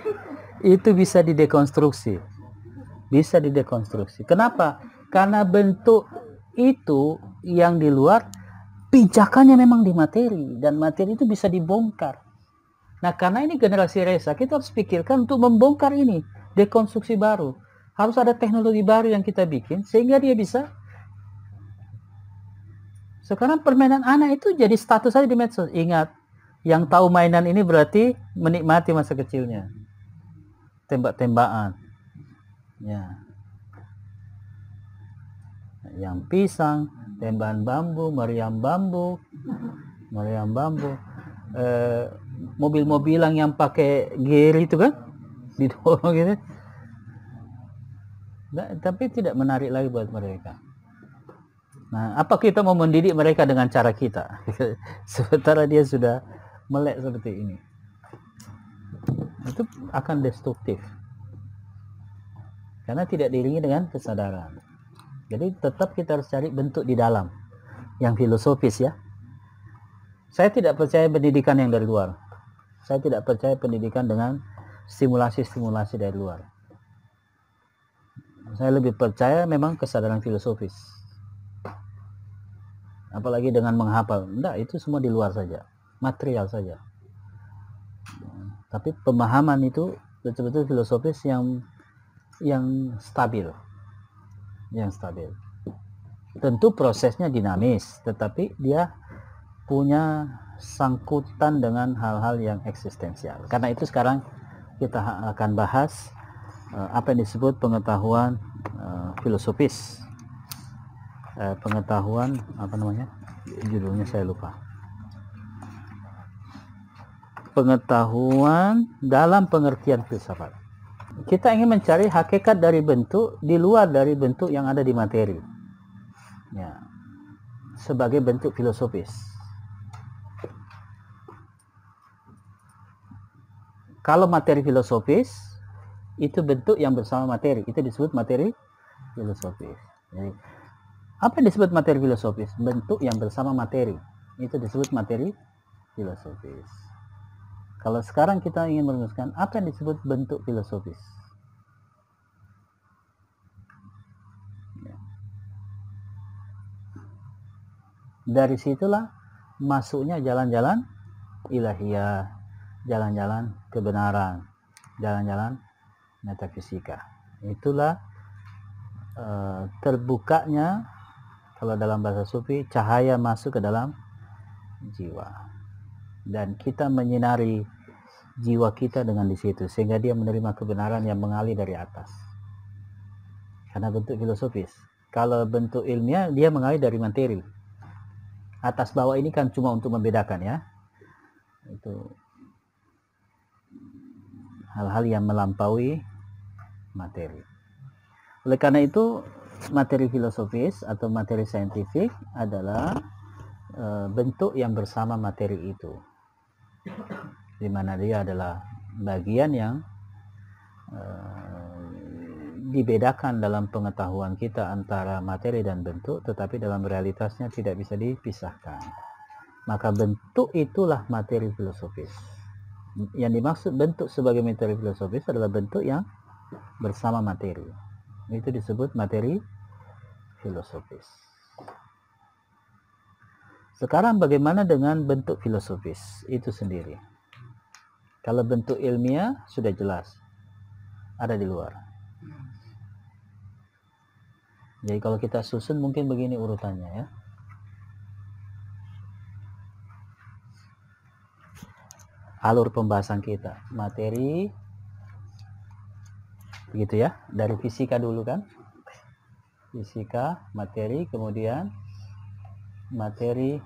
A: itu bisa didekonstruksi. Bisa didekonstruksi. Kenapa? Karena bentuk itu yang di luar pijakannya memang di materi dan materi itu bisa dibongkar. Nah karena ini generasi resa kita harus pikirkan untuk membongkar ini dekonstruksi baru harus ada teknologi baru yang kita bikin sehingga dia bisa sekarang permainan anak itu jadi status aja di medsos ingat yang tahu mainan ini berarti menikmati masa kecilnya tembak-tembakan ya yang pisang tembakan bambu meriam bambu meriam bambu eh, mobil-mobilan yang pakai gear itu kan *laughs* didorong gitu Nggak, tapi tidak menarik lagi buat mereka. Nah, apa kita mau mendidik mereka dengan cara kita? *laughs* Sementara dia sudah melek seperti ini. Itu akan destruktif. Karena tidak diiringi dengan kesadaran. Jadi tetap kita harus cari bentuk di dalam. Yang filosofis ya. Saya tidak percaya pendidikan yang dari luar. Saya tidak percaya pendidikan dengan stimulasi-stimulasi dari luar saya lebih percaya memang kesadaran filosofis apalagi dengan menghafal enggak itu semua di luar saja material saja tapi pemahaman itu betul-betul filosofis yang yang stabil yang stabil tentu prosesnya dinamis tetapi dia punya sangkutan dengan hal-hal yang eksistensial karena itu sekarang kita akan bahas Eh, apa yang disebut pengetahuan uh, filosofis uh, pengetahuan apa namanya judulnya saya lupa pengetahuan dalam pengertian filsafat kita ingin mencari hakikat dari bentuk di luar dari bentuk yang ada di materi ya sebagai bentuk filosofis kalau materi filosofis itu bentuk yang bersama materi itu disebut materi filosofis jadi apa yang disebut materi filosofis bentuk yang bersama materi itu disebut materi filosofis kalau sekarang kita ingin merumuskan apa yang disebut bentuk filosofis ya. dari situlah masuknya jalan-jalan ilahiyah jalan-jalan kebenaran jalan-jalan metafisika. Itulah e, terbukanya kalau dalam bahasa sufi cahaya masuk ke dalam jiwa. Dan kita menyinari jiwa kita dengan di situ sehingga dia menerima kebenaran yang mengalir dari atas. Karena bentuk filosofis. Kalau bentuk ilmiah dia mengalir dari materi. Atas bawah ini kan cuma untuk membedakan ya. Itu hal-hal yang melampaui materi. Oleh karena itu, materi filosofis atau materi saintifik adalah e, bentuk yang bersama materi itu. Di mana dia adalah bagian yang e, dibedakan dalam pengetahuan kita antara materi dan bentuk, tetapi dalam realitasnya tidak bisa dipisahkan. Maka bentuk itulah materi filosofis. Yang dimaksud bentuk sebagai materi filosofis adalah bentuk yang bersama materi. Itu disebut materi filosofis. Sekarang bagaimana dengan bentuk filosofis itu sendiri? Kalau bentuk ilmiah sudah jelas. Ada di luar. Jadi kalau kita susun mungkin begini urutannya ya. Alur pembahasan kita, materi, begitu ya dari fisika dulu kan fisika materi kemudian materi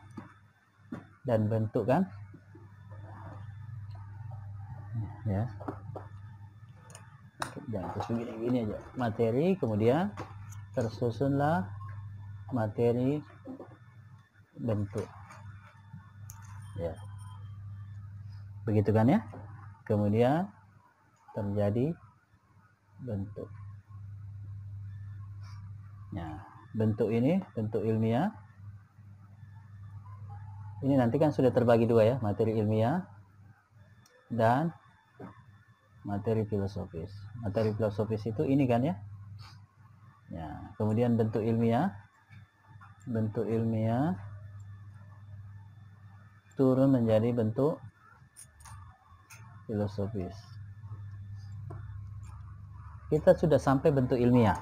A: dan bentuk kan ya jangan terus begini-begini aja materi kemudian tersusunlah materi bentuk ya begitu kan ya kemudian terjadi bentuk nah bentuk ini bentuk ilmiah ini nanti kan sudah terbagi dua ya materi ilmiah dan materi filosofis materi filosofis itu ini kan ya ya kemudian bentuk ilmiah bentuk ilmiah turun menjadi bentuk filosofis kita sudah sampai bentuk ilmiah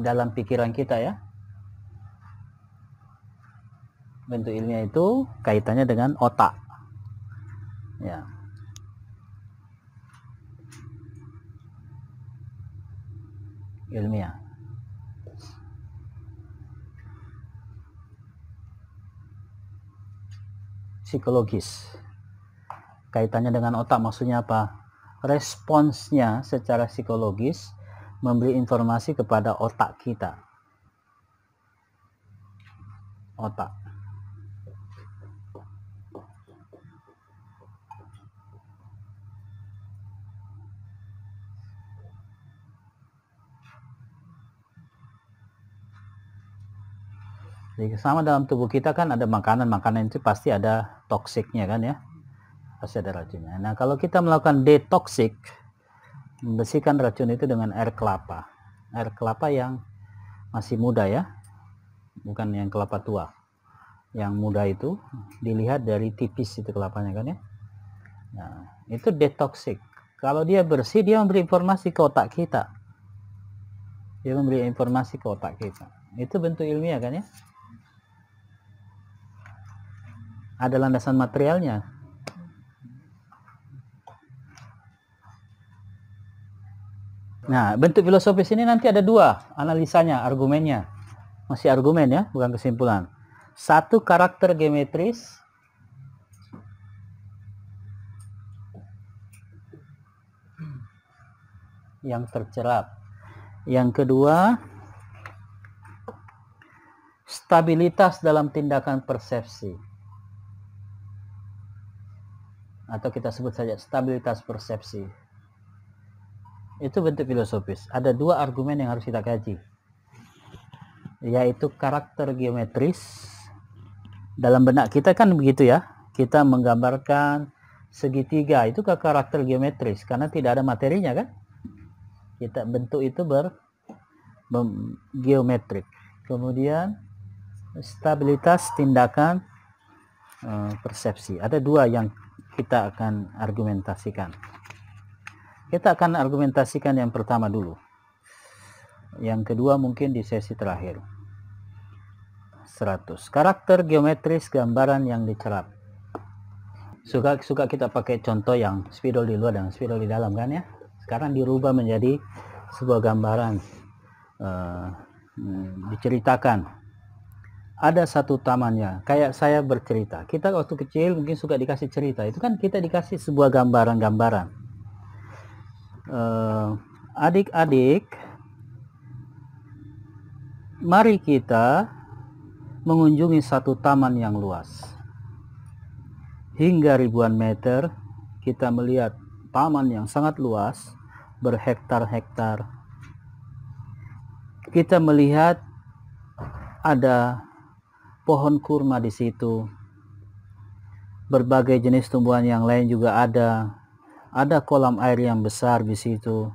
A: dalam pikiran kita ya bentuk ilmiah itu kaitannya dengan otak ya ilmiah psikologis kaitannya dengan otak maksudnya apa responsnya secara psikologis memberi informasi kepada otak kita. Otak. Jadi sama dalam tubuh kita kan ada makanan, makanan itu pasti ada toksiknya kan ya pasti ada racunnya. Nah, kalau kita melakukan detoxik, membersihkan racun itu dengan air kelapa. Air kelapa yang masih muda ya, bukan yang kelapa tua. Yang muda itu dilihat dari tipis itu kelapanya kan ya. Nah, itu detoxik. Kalau dia bersih, dia memberi informasi ke otak kita. Dia memberi informasi ke otak kita. Itu bentuk ilmiah kan ya. Ada landasan materialnya Nah, bentuk filosofis ini nanti ada dua analisanya, argumennya. Masih argumen ya, bukan kesimpulan. Satu karakter geometris. Yang tercerap. Yang kedua, stabilitas dalam tindakan persepsi. Atau kita sebut saja stabilitas persepsi itu bentuk filosofis. Ada dua argumen yang harus kita kaji, yaitu karakter geometris. Dalam benak kita kan begitu ya, kita menggambarkan segitiga itu ke karakter geometris karena tidak ada materinya kan. Kita bentuk itu ber geometrik. Kemudian stabilitas tindakan eh, persepsi. Ada dua yang kita akan argumentasikan. Kita akan argumentasikan yang pertama dulu. Yang kedua mungkin di sesi terakhir. 100. Karakter geometris gambaran yang dicerap. Suka suka kita pakai contoh yang spidol di luar dan spidol di dalam kan ya. Sekarang dirubah menjadi sebuah gambaran uh, diceritakan ada satu tamannya kayak saya bercerita kita waktu kecil mungkin suka dikasih cerita itu kan kita dikasih sebuah gambaran-gambaran Eh, adik-adik, uh, mari kita mengunjungi satu taman yang luas. Hingga ribuan meter, kita melihat taman yang sangat luas, berhektar-hektar. Kita melihat ada pohon kurma di situ. Berbagai jenis tumbuhan yang lain juga ada, ada kolam air yang besar di situ.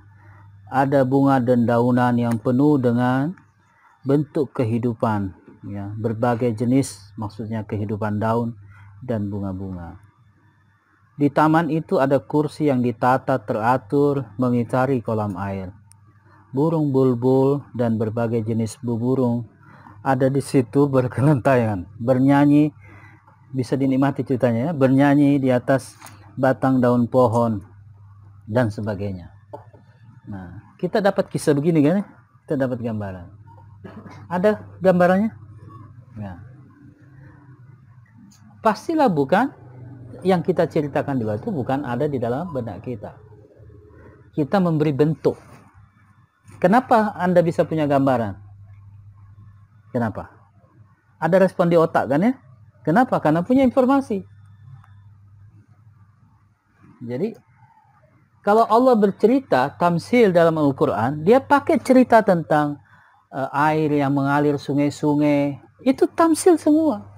A: Ada bunga dan daunan yang penuh dengan bentuk kehidupan, ya, berbagai jenis maksudnya kehidupan daun dan bunga-bunga. Di taman itu ada kursi yang ditata teratur mengitari kolam air. Burung bulbul dan berbagai jenis burung ada di situ *laughs* berkelentayan, bernyanyi, bisa dinikmati ceritanya ya, bernyanyi di atas batang daun pohon dan sebagainya. Nah, kita dapat kisah begini kan? Ya? Kita dapat gambaran. Ada gambarannya? Ya. Pastilah bukan yang kita ceritakan di waktu bukan ada di dalam benak kita. Kita memberi bentuk. Kenapa Anda bisa punya gambaran? Kenapa? Ada respon di otak kan ya? Kenapa? Karena punya informasi jadi kalau Allah bercerita tamsil dalam Al-Qur'an, dia pakai cerita tentang uh, air yang mengalir sungai-sungai. Itu tamsil semua.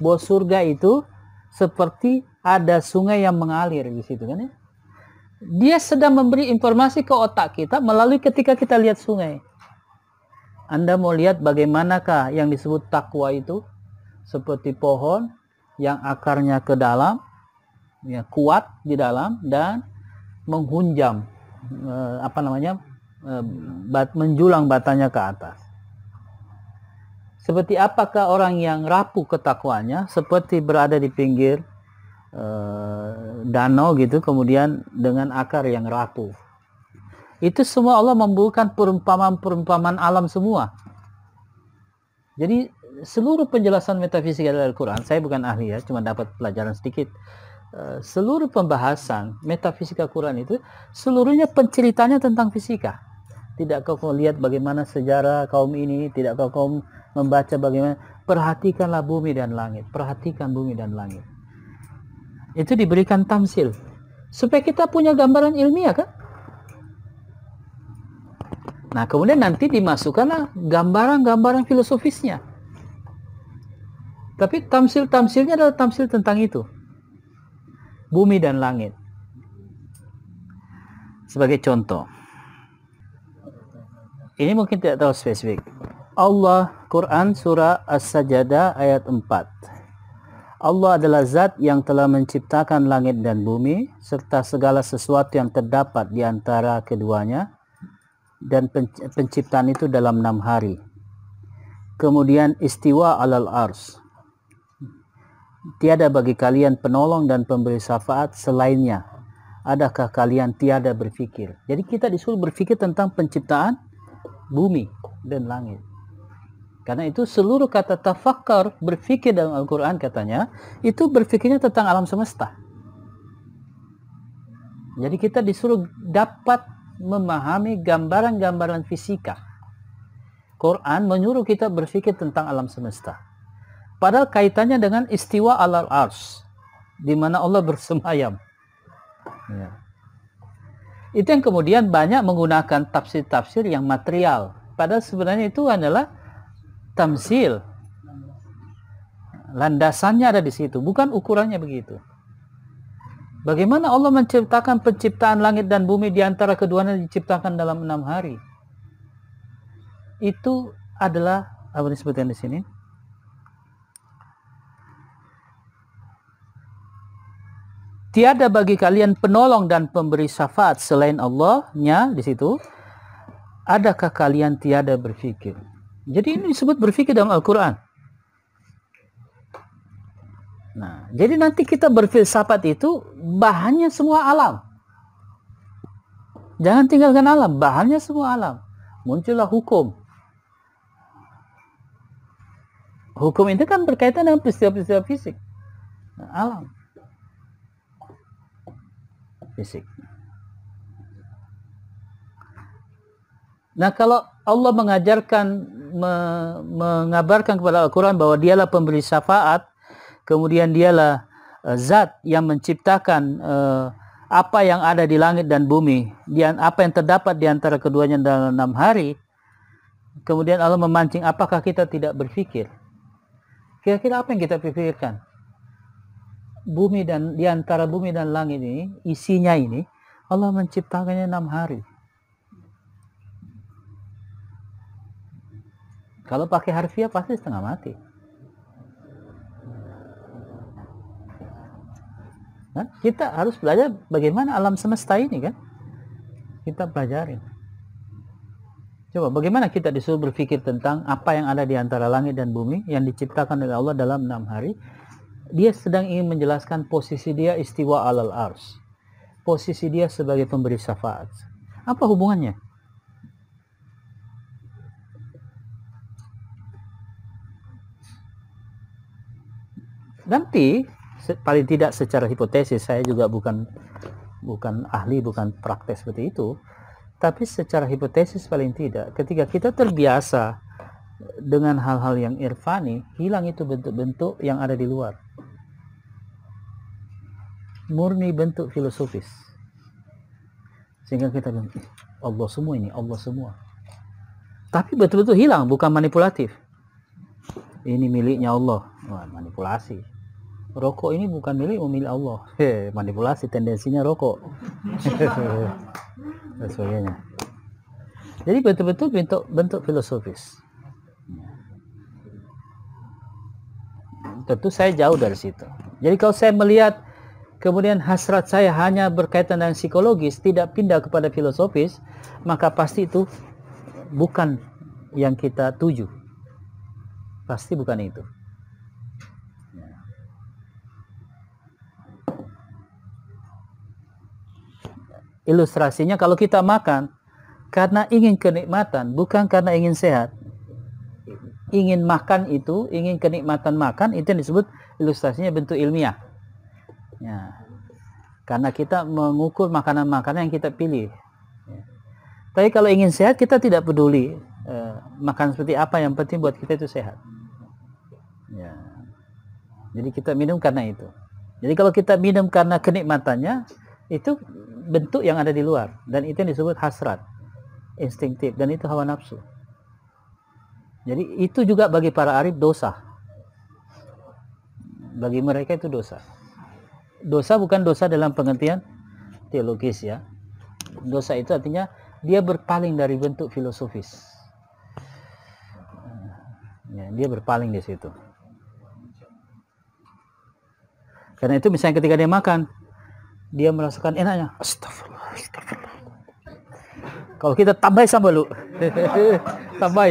A: Bahwa surga itu seperti ada sungai yang mengalir di situ kan ya. Dia sedang memberi informasi ke otak kita melalui ketika kita lihat sungai. Anda mau lihat bagaimanakah yang disebut takwa itu? Seperti pohon yang akarnya ke dalam, ya, kuat di dalam dan menghunjam eh, apa namanya eh, bat, menjulang batanya ke atas. Seperti apakah orang yang rapuh ketakwanya seperti berada di pinggir eh, danau gitu kemudian dengan akar yang rapuh. Itu semua Allah membuahkan perumpamaan-perumpamaan alam semua. Jadi seluruh penjelasan metafisika dari Al-Quran, saya bukan ahli ya, cuma dapat pelajaran sedikit Eh, seluruh pembahasan metafisika Quran itu seluruhnya penceritanya tentang fisika. Tidak kau lihat bagaimana sejarah kaum ini, tidak kau membaca bagaimana perhatikanlah bumi dan langit, perhatikan bumi dan langit. Itu diberikan tamsil supaya kita punya gambaran ilmiah kan? Nah, kemudian nanti dimasukkanlah gambaran-gambaran filosofisnya. Tapi tamsil-tamsilnya adalah tamsil tentang itu bumi dan langit. Sebagai contoh, ini mungkin tidak tahu spesifik. Allah, Quran surah As-Sajdah ayat 4. Allah adalah zat yang telah menciptakan langit dan bumi serta segala sesuatu yang terdapat di antara keduanya dan penciptaan itu dalam enam hari. Kemudian istiwa alal ars. Tiada bagi kalian penolong dan pemberi syafaat selainnya. Adakah kalian tiada berfikir? Jadi kita disuruh berfikir tentang penciptaan bumi dan langit. Karena itu seluruh kata tafakkar berfikir dalam Al-Quran katanya itu berfikirnya tentang alam semesta. Jadi kita disuruh dapat memahami gambaran-gambaran fisika. Quran menyuruh kita berfikir tentang alam semesta. Padahal kaitannya dengan istiwa alal ars, di mana Allah bersemayam. Ya. Itu yang kemudian banyak menggunakan tafsir-tafsir yang material. Padahal sebenarnya itu adalah tamsil. Landasannya ada di situ, bukan ukurannya begitu. Bagaimana Allah menciptakan penciptaan langit dan bumi di antara keduanya diciptakan dalam enam hari? Itu adalah apa disebutkan di sini? Tiada bagi kalian penolong dan pemberi syafaat selain Allah-nya di situ. Adakah kalian tiada berfikir? Jadi ini disebut berfikir dalam Al-Quran. Nah, jadi nanti kita berfilsafat itu bahannya semua alam. Jangan tinggalkan alam, bahannya semua alam. Muncullah hukum. Hukum itu kan berkaitan dengan peristiwa-peristiwa fisik. Nah, alam fisik. Nah, kalau Allah mengajarkan me, mengabarkan kepada Al-Qur'an bahwa dialah pemberi syafaat, kemudian dialah uh, zat yang menciptakan uh, apa yang ada di langit dan bumi, dan apa yang terdapat di antara keduanya dalam enam hari. Kemudian Allah memancing apakah kita tidak berpikir? Kira-kira apa yang kita pikirkan? bumi dan di antara bumi dan langit ini, isinya ini, Allah menciptakannya enam hari. Kalau pakai harfiah pasti setengah mati. Nah, kita harus belajar bagaimana alam semesta ini kan. Kita pelajarin. Coba bagaimana kita disuruh berpikir tentang apa yang ada di antara langit dan bumi yang diciptakan oleh Allah dalam enam hari dia sedang ingin menjelaskan posisi dia istiwa alal ars. Posisi dia sebagai pemberi syafaat. Apa hubungannya? Nanti paling tidak secara hipotesis saya juga bukan bukan ahli, bukan praktek seperti itu. Tapi secara hipotesis paling tidak ketika kita terbiasa dengan hal-hal yang irfani, hilang itu bentuk-bentuk yang ada di luar murni bentuk filosofis sehingga kita bilang Allah semua ini Allah semua tapi betul-betul hilang bukan manipulatif ini miliknya Allah Wah, manipulasi rokok ini bukan milik oh, milik Allah He, manipulasi tendensinya rokok *laughs* sebagainya jadi betul-betul bentuk bentuk filosofis tentu saya jauh dari situ jadi kalau saya melihat kemudian hasrat saya hanya berkaitan dengan psikologis, tidak pindah kepada filosofis, maka pasti itu bukan yang kita tuju. Pasti bukan itu. Ilustrasinya kalau kita makan karena ingin kenikmatan, bukan karena ingin sehat. Ingin makan itu, ingin kenikmatan makan, itu yang disebut ilustrasinya bentuk ilmiah. Ya. Karena kita mengukur makanan-makanan yang kita pilih. Ya. Tapi kalau ingin sehat kita tidak peduli eh, makan seperti apa yang penting buat kita itu sehat. Ya. Jadi kita minum karena itu. Jadi kalau kita minum karena kenikmatannya itu bentuk yang ada di luar dan itu yang disebut hasrat instinktif dan itu hawa nafsu. Jadi itu juga bagi para arif dosa. Bagi mereka itu dosa dosa bukan dosa dalam pengertian teologis ya. Dosa itu artinya dia berpaling dari bentuk filosofis. Ya, dia berpaling di situ. Karena itu misalnya ketika dia makan, dia merasakan enaknya. Astagfirullah, astagfirullah. Kalau kita tambah sambal lu. *laughs* tambah.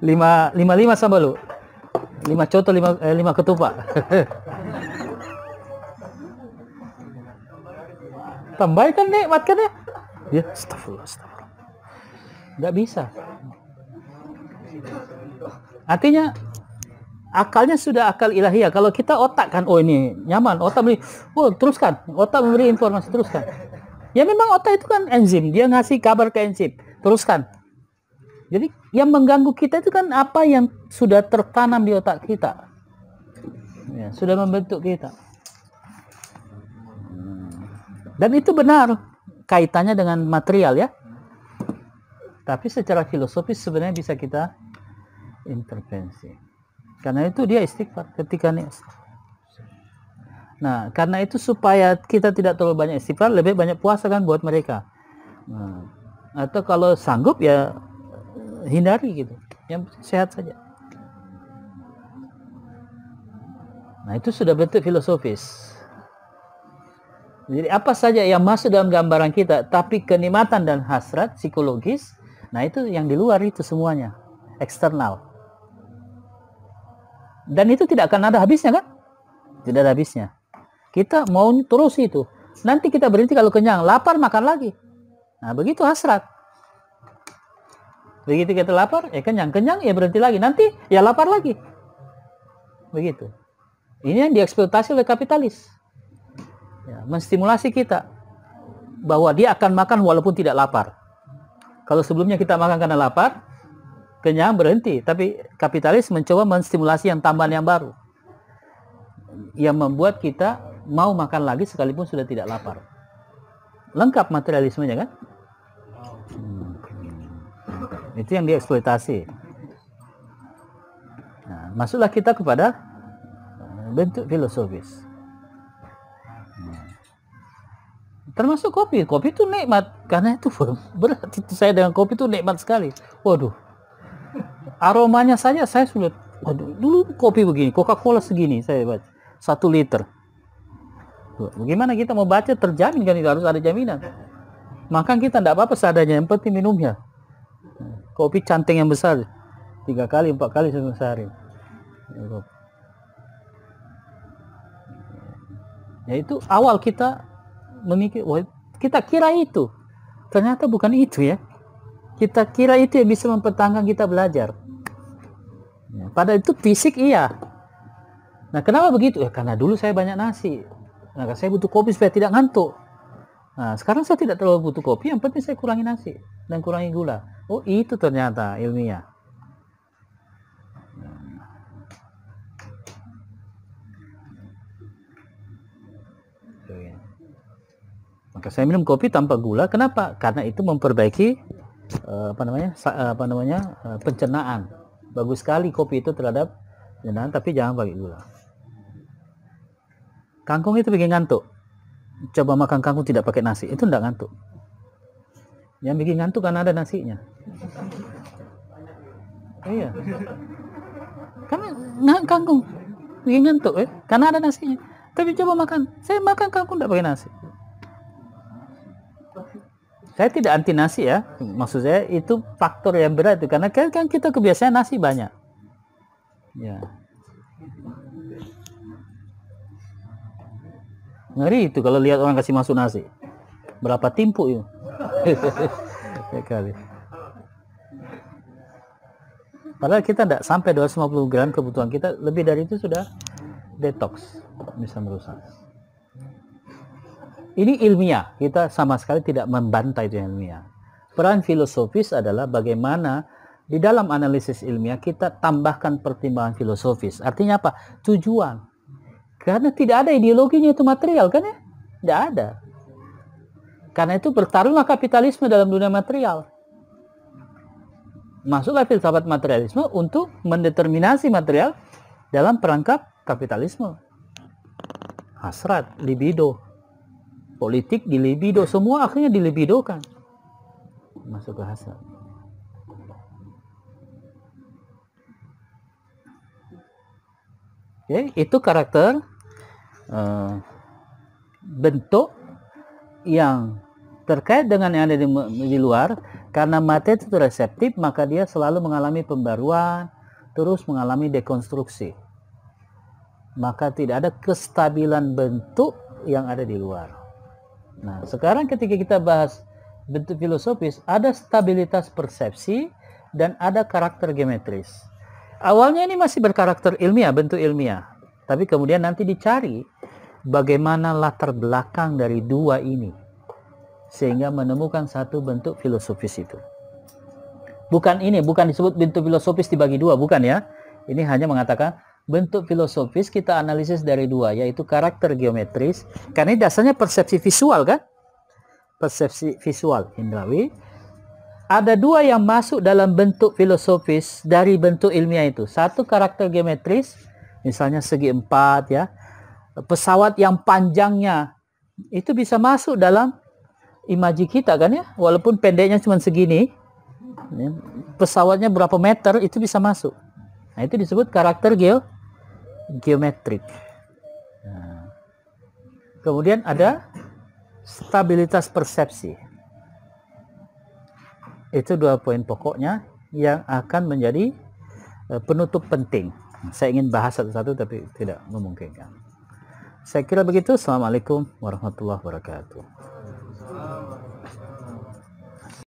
A: Lima, lima, lima sambal lu lima coto lima eh, lima ketupat tambahkan nih matkan ya astagfirullah astagfirullah nggak bisa artinya akalnya sudah akal ilahiyah kalau kita otak kan oh ini nyaman otak beri oh teruskan otak memberi informasi teruskan ya memang otak itu kan enzim dia ngasih kabar ke enzim teruskan jadi yang mengganggu kita itu kan apa yang sudah tertanam di otak kita, ya, sudah membentuk kita. Dan itu benar kaitannya dengan material ya. Tapi secara filosofis sebenarnya bisa kita intervensi. Karena itu dia istighfar ketika ini. Nah, karena itu supaya kita tidak terlalu banyak istighfar, lebih banyak puasa kan buat mereka. Nah, atau kalau sanggup ya hindari gitu yang sehat saja nah itu sudah bentuk filosofis jadi apa saja yang masuk dalam gambaran kita tapi kenikmatan dan hasrat psikologis nah itu yang di luar itu semuanya eksternal dan itu tidak akan ada habisnya kan tidak ada habisnya kita mau terus itu nanti kita berhenti kalau kenyang lapar makan lagi nah begitu hasrat Begitu kita lapar, ya kenyang. Kenyang, ya berhenti lagi. Nanti, ya lapar lagi. Begitu. Ini yang dieksploitasi oleh kapitalis. Ya, menstimulasi kita bahwa dia akan makan walaupun tidak lapar. Kalau sebelumnya kita makan karena lapar, kenyang berhenti. Tapi kapitalis mencoba menstimulasi yang tambahan yang baru. Yang membuat kita mau makan lagi sekalipun sudah tidak lapar. Lengkap materialismenya kan? Itu yang dieksploitasi. Nah, masuklah kita kepada eh, bentuk filosofis. Nah, termasuk kopi. Kopi itu nikmat. Karena itu *laughs* berat. saya dengan kopi itu nikmat sekali. Waduh. Aromanya saja saya sudah. Waduh, dulu kopi begini. Coca-Cola segini saya baca. Satu liter. Bagaimana kita mau baca terjamin kan itu harus ada jaminan. Makan kita tidak apa-apa seadanya, yang penting minumnya kopi canting yang besar tiga kali empat kali sehari ya, ya, itu awal kita memikir wah kita kira itu ternyata bukan itu ya kita kira itu yang bisa mempertahankan kita belajar ya, pada itu fisik iya nah kenapa begitu ya karena dulu saya banyak nasi nah saya butuh kopi supaya tidak ngantuk Nah, sekarang saya tidak terlalu butuh kopi, yang penting saya kurangi nasi dan kurangi gula. Oh, itu ternyata ilmiah. Ya. Maka saya minum kopi tanpa gula. Kenapa? Karena itu memperbaiki eh, apa namanya? Eh, apa namanya? Eh, pencernaan. Bagus sekali kopi itu terhadap pencernaan, tapi jangan pakai gula. Kangkung itu bikin ngantuk coba makan kangkung tidak pakai nasi itu tidak ngantuk yang bikin ngantuk karena ada nasinya iya karena kangkung bikin ngantuk eh? karena ada nasinya tapi coba makan saya makan kangkung tidak pakai nasi saya tidak anti nasi ya maksud saya itu faktor yang berat itu karena kan, kan kita kebiasaan nasi banyak ya Ngeri itu kalau lihat orang kasih masuk nasi. Berapa timpuk itu? sekali. *laughs* Ya kali. Padahal kita tidak sampai 250 gram kebutuhan kita, lebih dari itu sudah detox, bisa merusak. Ini ilmiah, kita sama sekali tidak membantai itu ilmiah. Peran filosofis adalah bagaimana di dalam analisis ilmiah kita tambahkan pertimbangan filosofis. Artinya apa? Tujuan. Karena tidak ada ideologinya itu material kan ya? Tidak ada. Karena itu bertarunglah kapitalisme dalam dunia material. Masuklah filsafat materialisme untuk mendeterminasi material dalam perangkap kapitalisme. Hasrat, libido. Politik di libido, semua akhirnya dilibidokan. Masuk ke hasrat. Okay, itu karakter Eh, bentuk yang terkait dengan yang ada di, di luar karena materi itu reseptif maka dia selalu mengalami pembaruan terus mengalami dekonstruksi maka tidak ada kestabilan bentuk yang ada di luar nah sekarang ketika kita bahas bentuk filosofis ada stabilitas persepsi dan ada karakter geometris awalnya ini masih berkarakter ilmiah bentuk ilmiah tapi kemudian nanti dicari bagaimana latar belakang dari dua ini sehingga menemukan satu bentuk filosofis itu. Bukan ini, bukan disebut bentuk filosofis dibagi dua, bukan ya. Ini hanya mengatakan bentuk filosofis kita analisis dari dua, yaitu karakter geometris. Karena ini dasarnya persepsi visual kan? Persepsi visual, Indrawi. Ada dua yang masuk dalam bentuk filosofis dari bentuk ilmiah itu. Satu karakter geometris, misalnya segi empat ya pesawat yang panjangnya itu bisa masuk dalam imaji kita kan ya walaupun pendeknya cuma segini ya. pesawatnya berapa meter itu bisa masuk nah itu disebut karakter geo geometrik nah. kemudian ada stabilitas persepsi itu dua poin pokoknya yang akan menjadi eh, penutup penting saya ingin bahas satu-satu tapi tidak memungkinkan. Saya kira begitu. Assalamualaikum warahmatullahi wabarakatuh.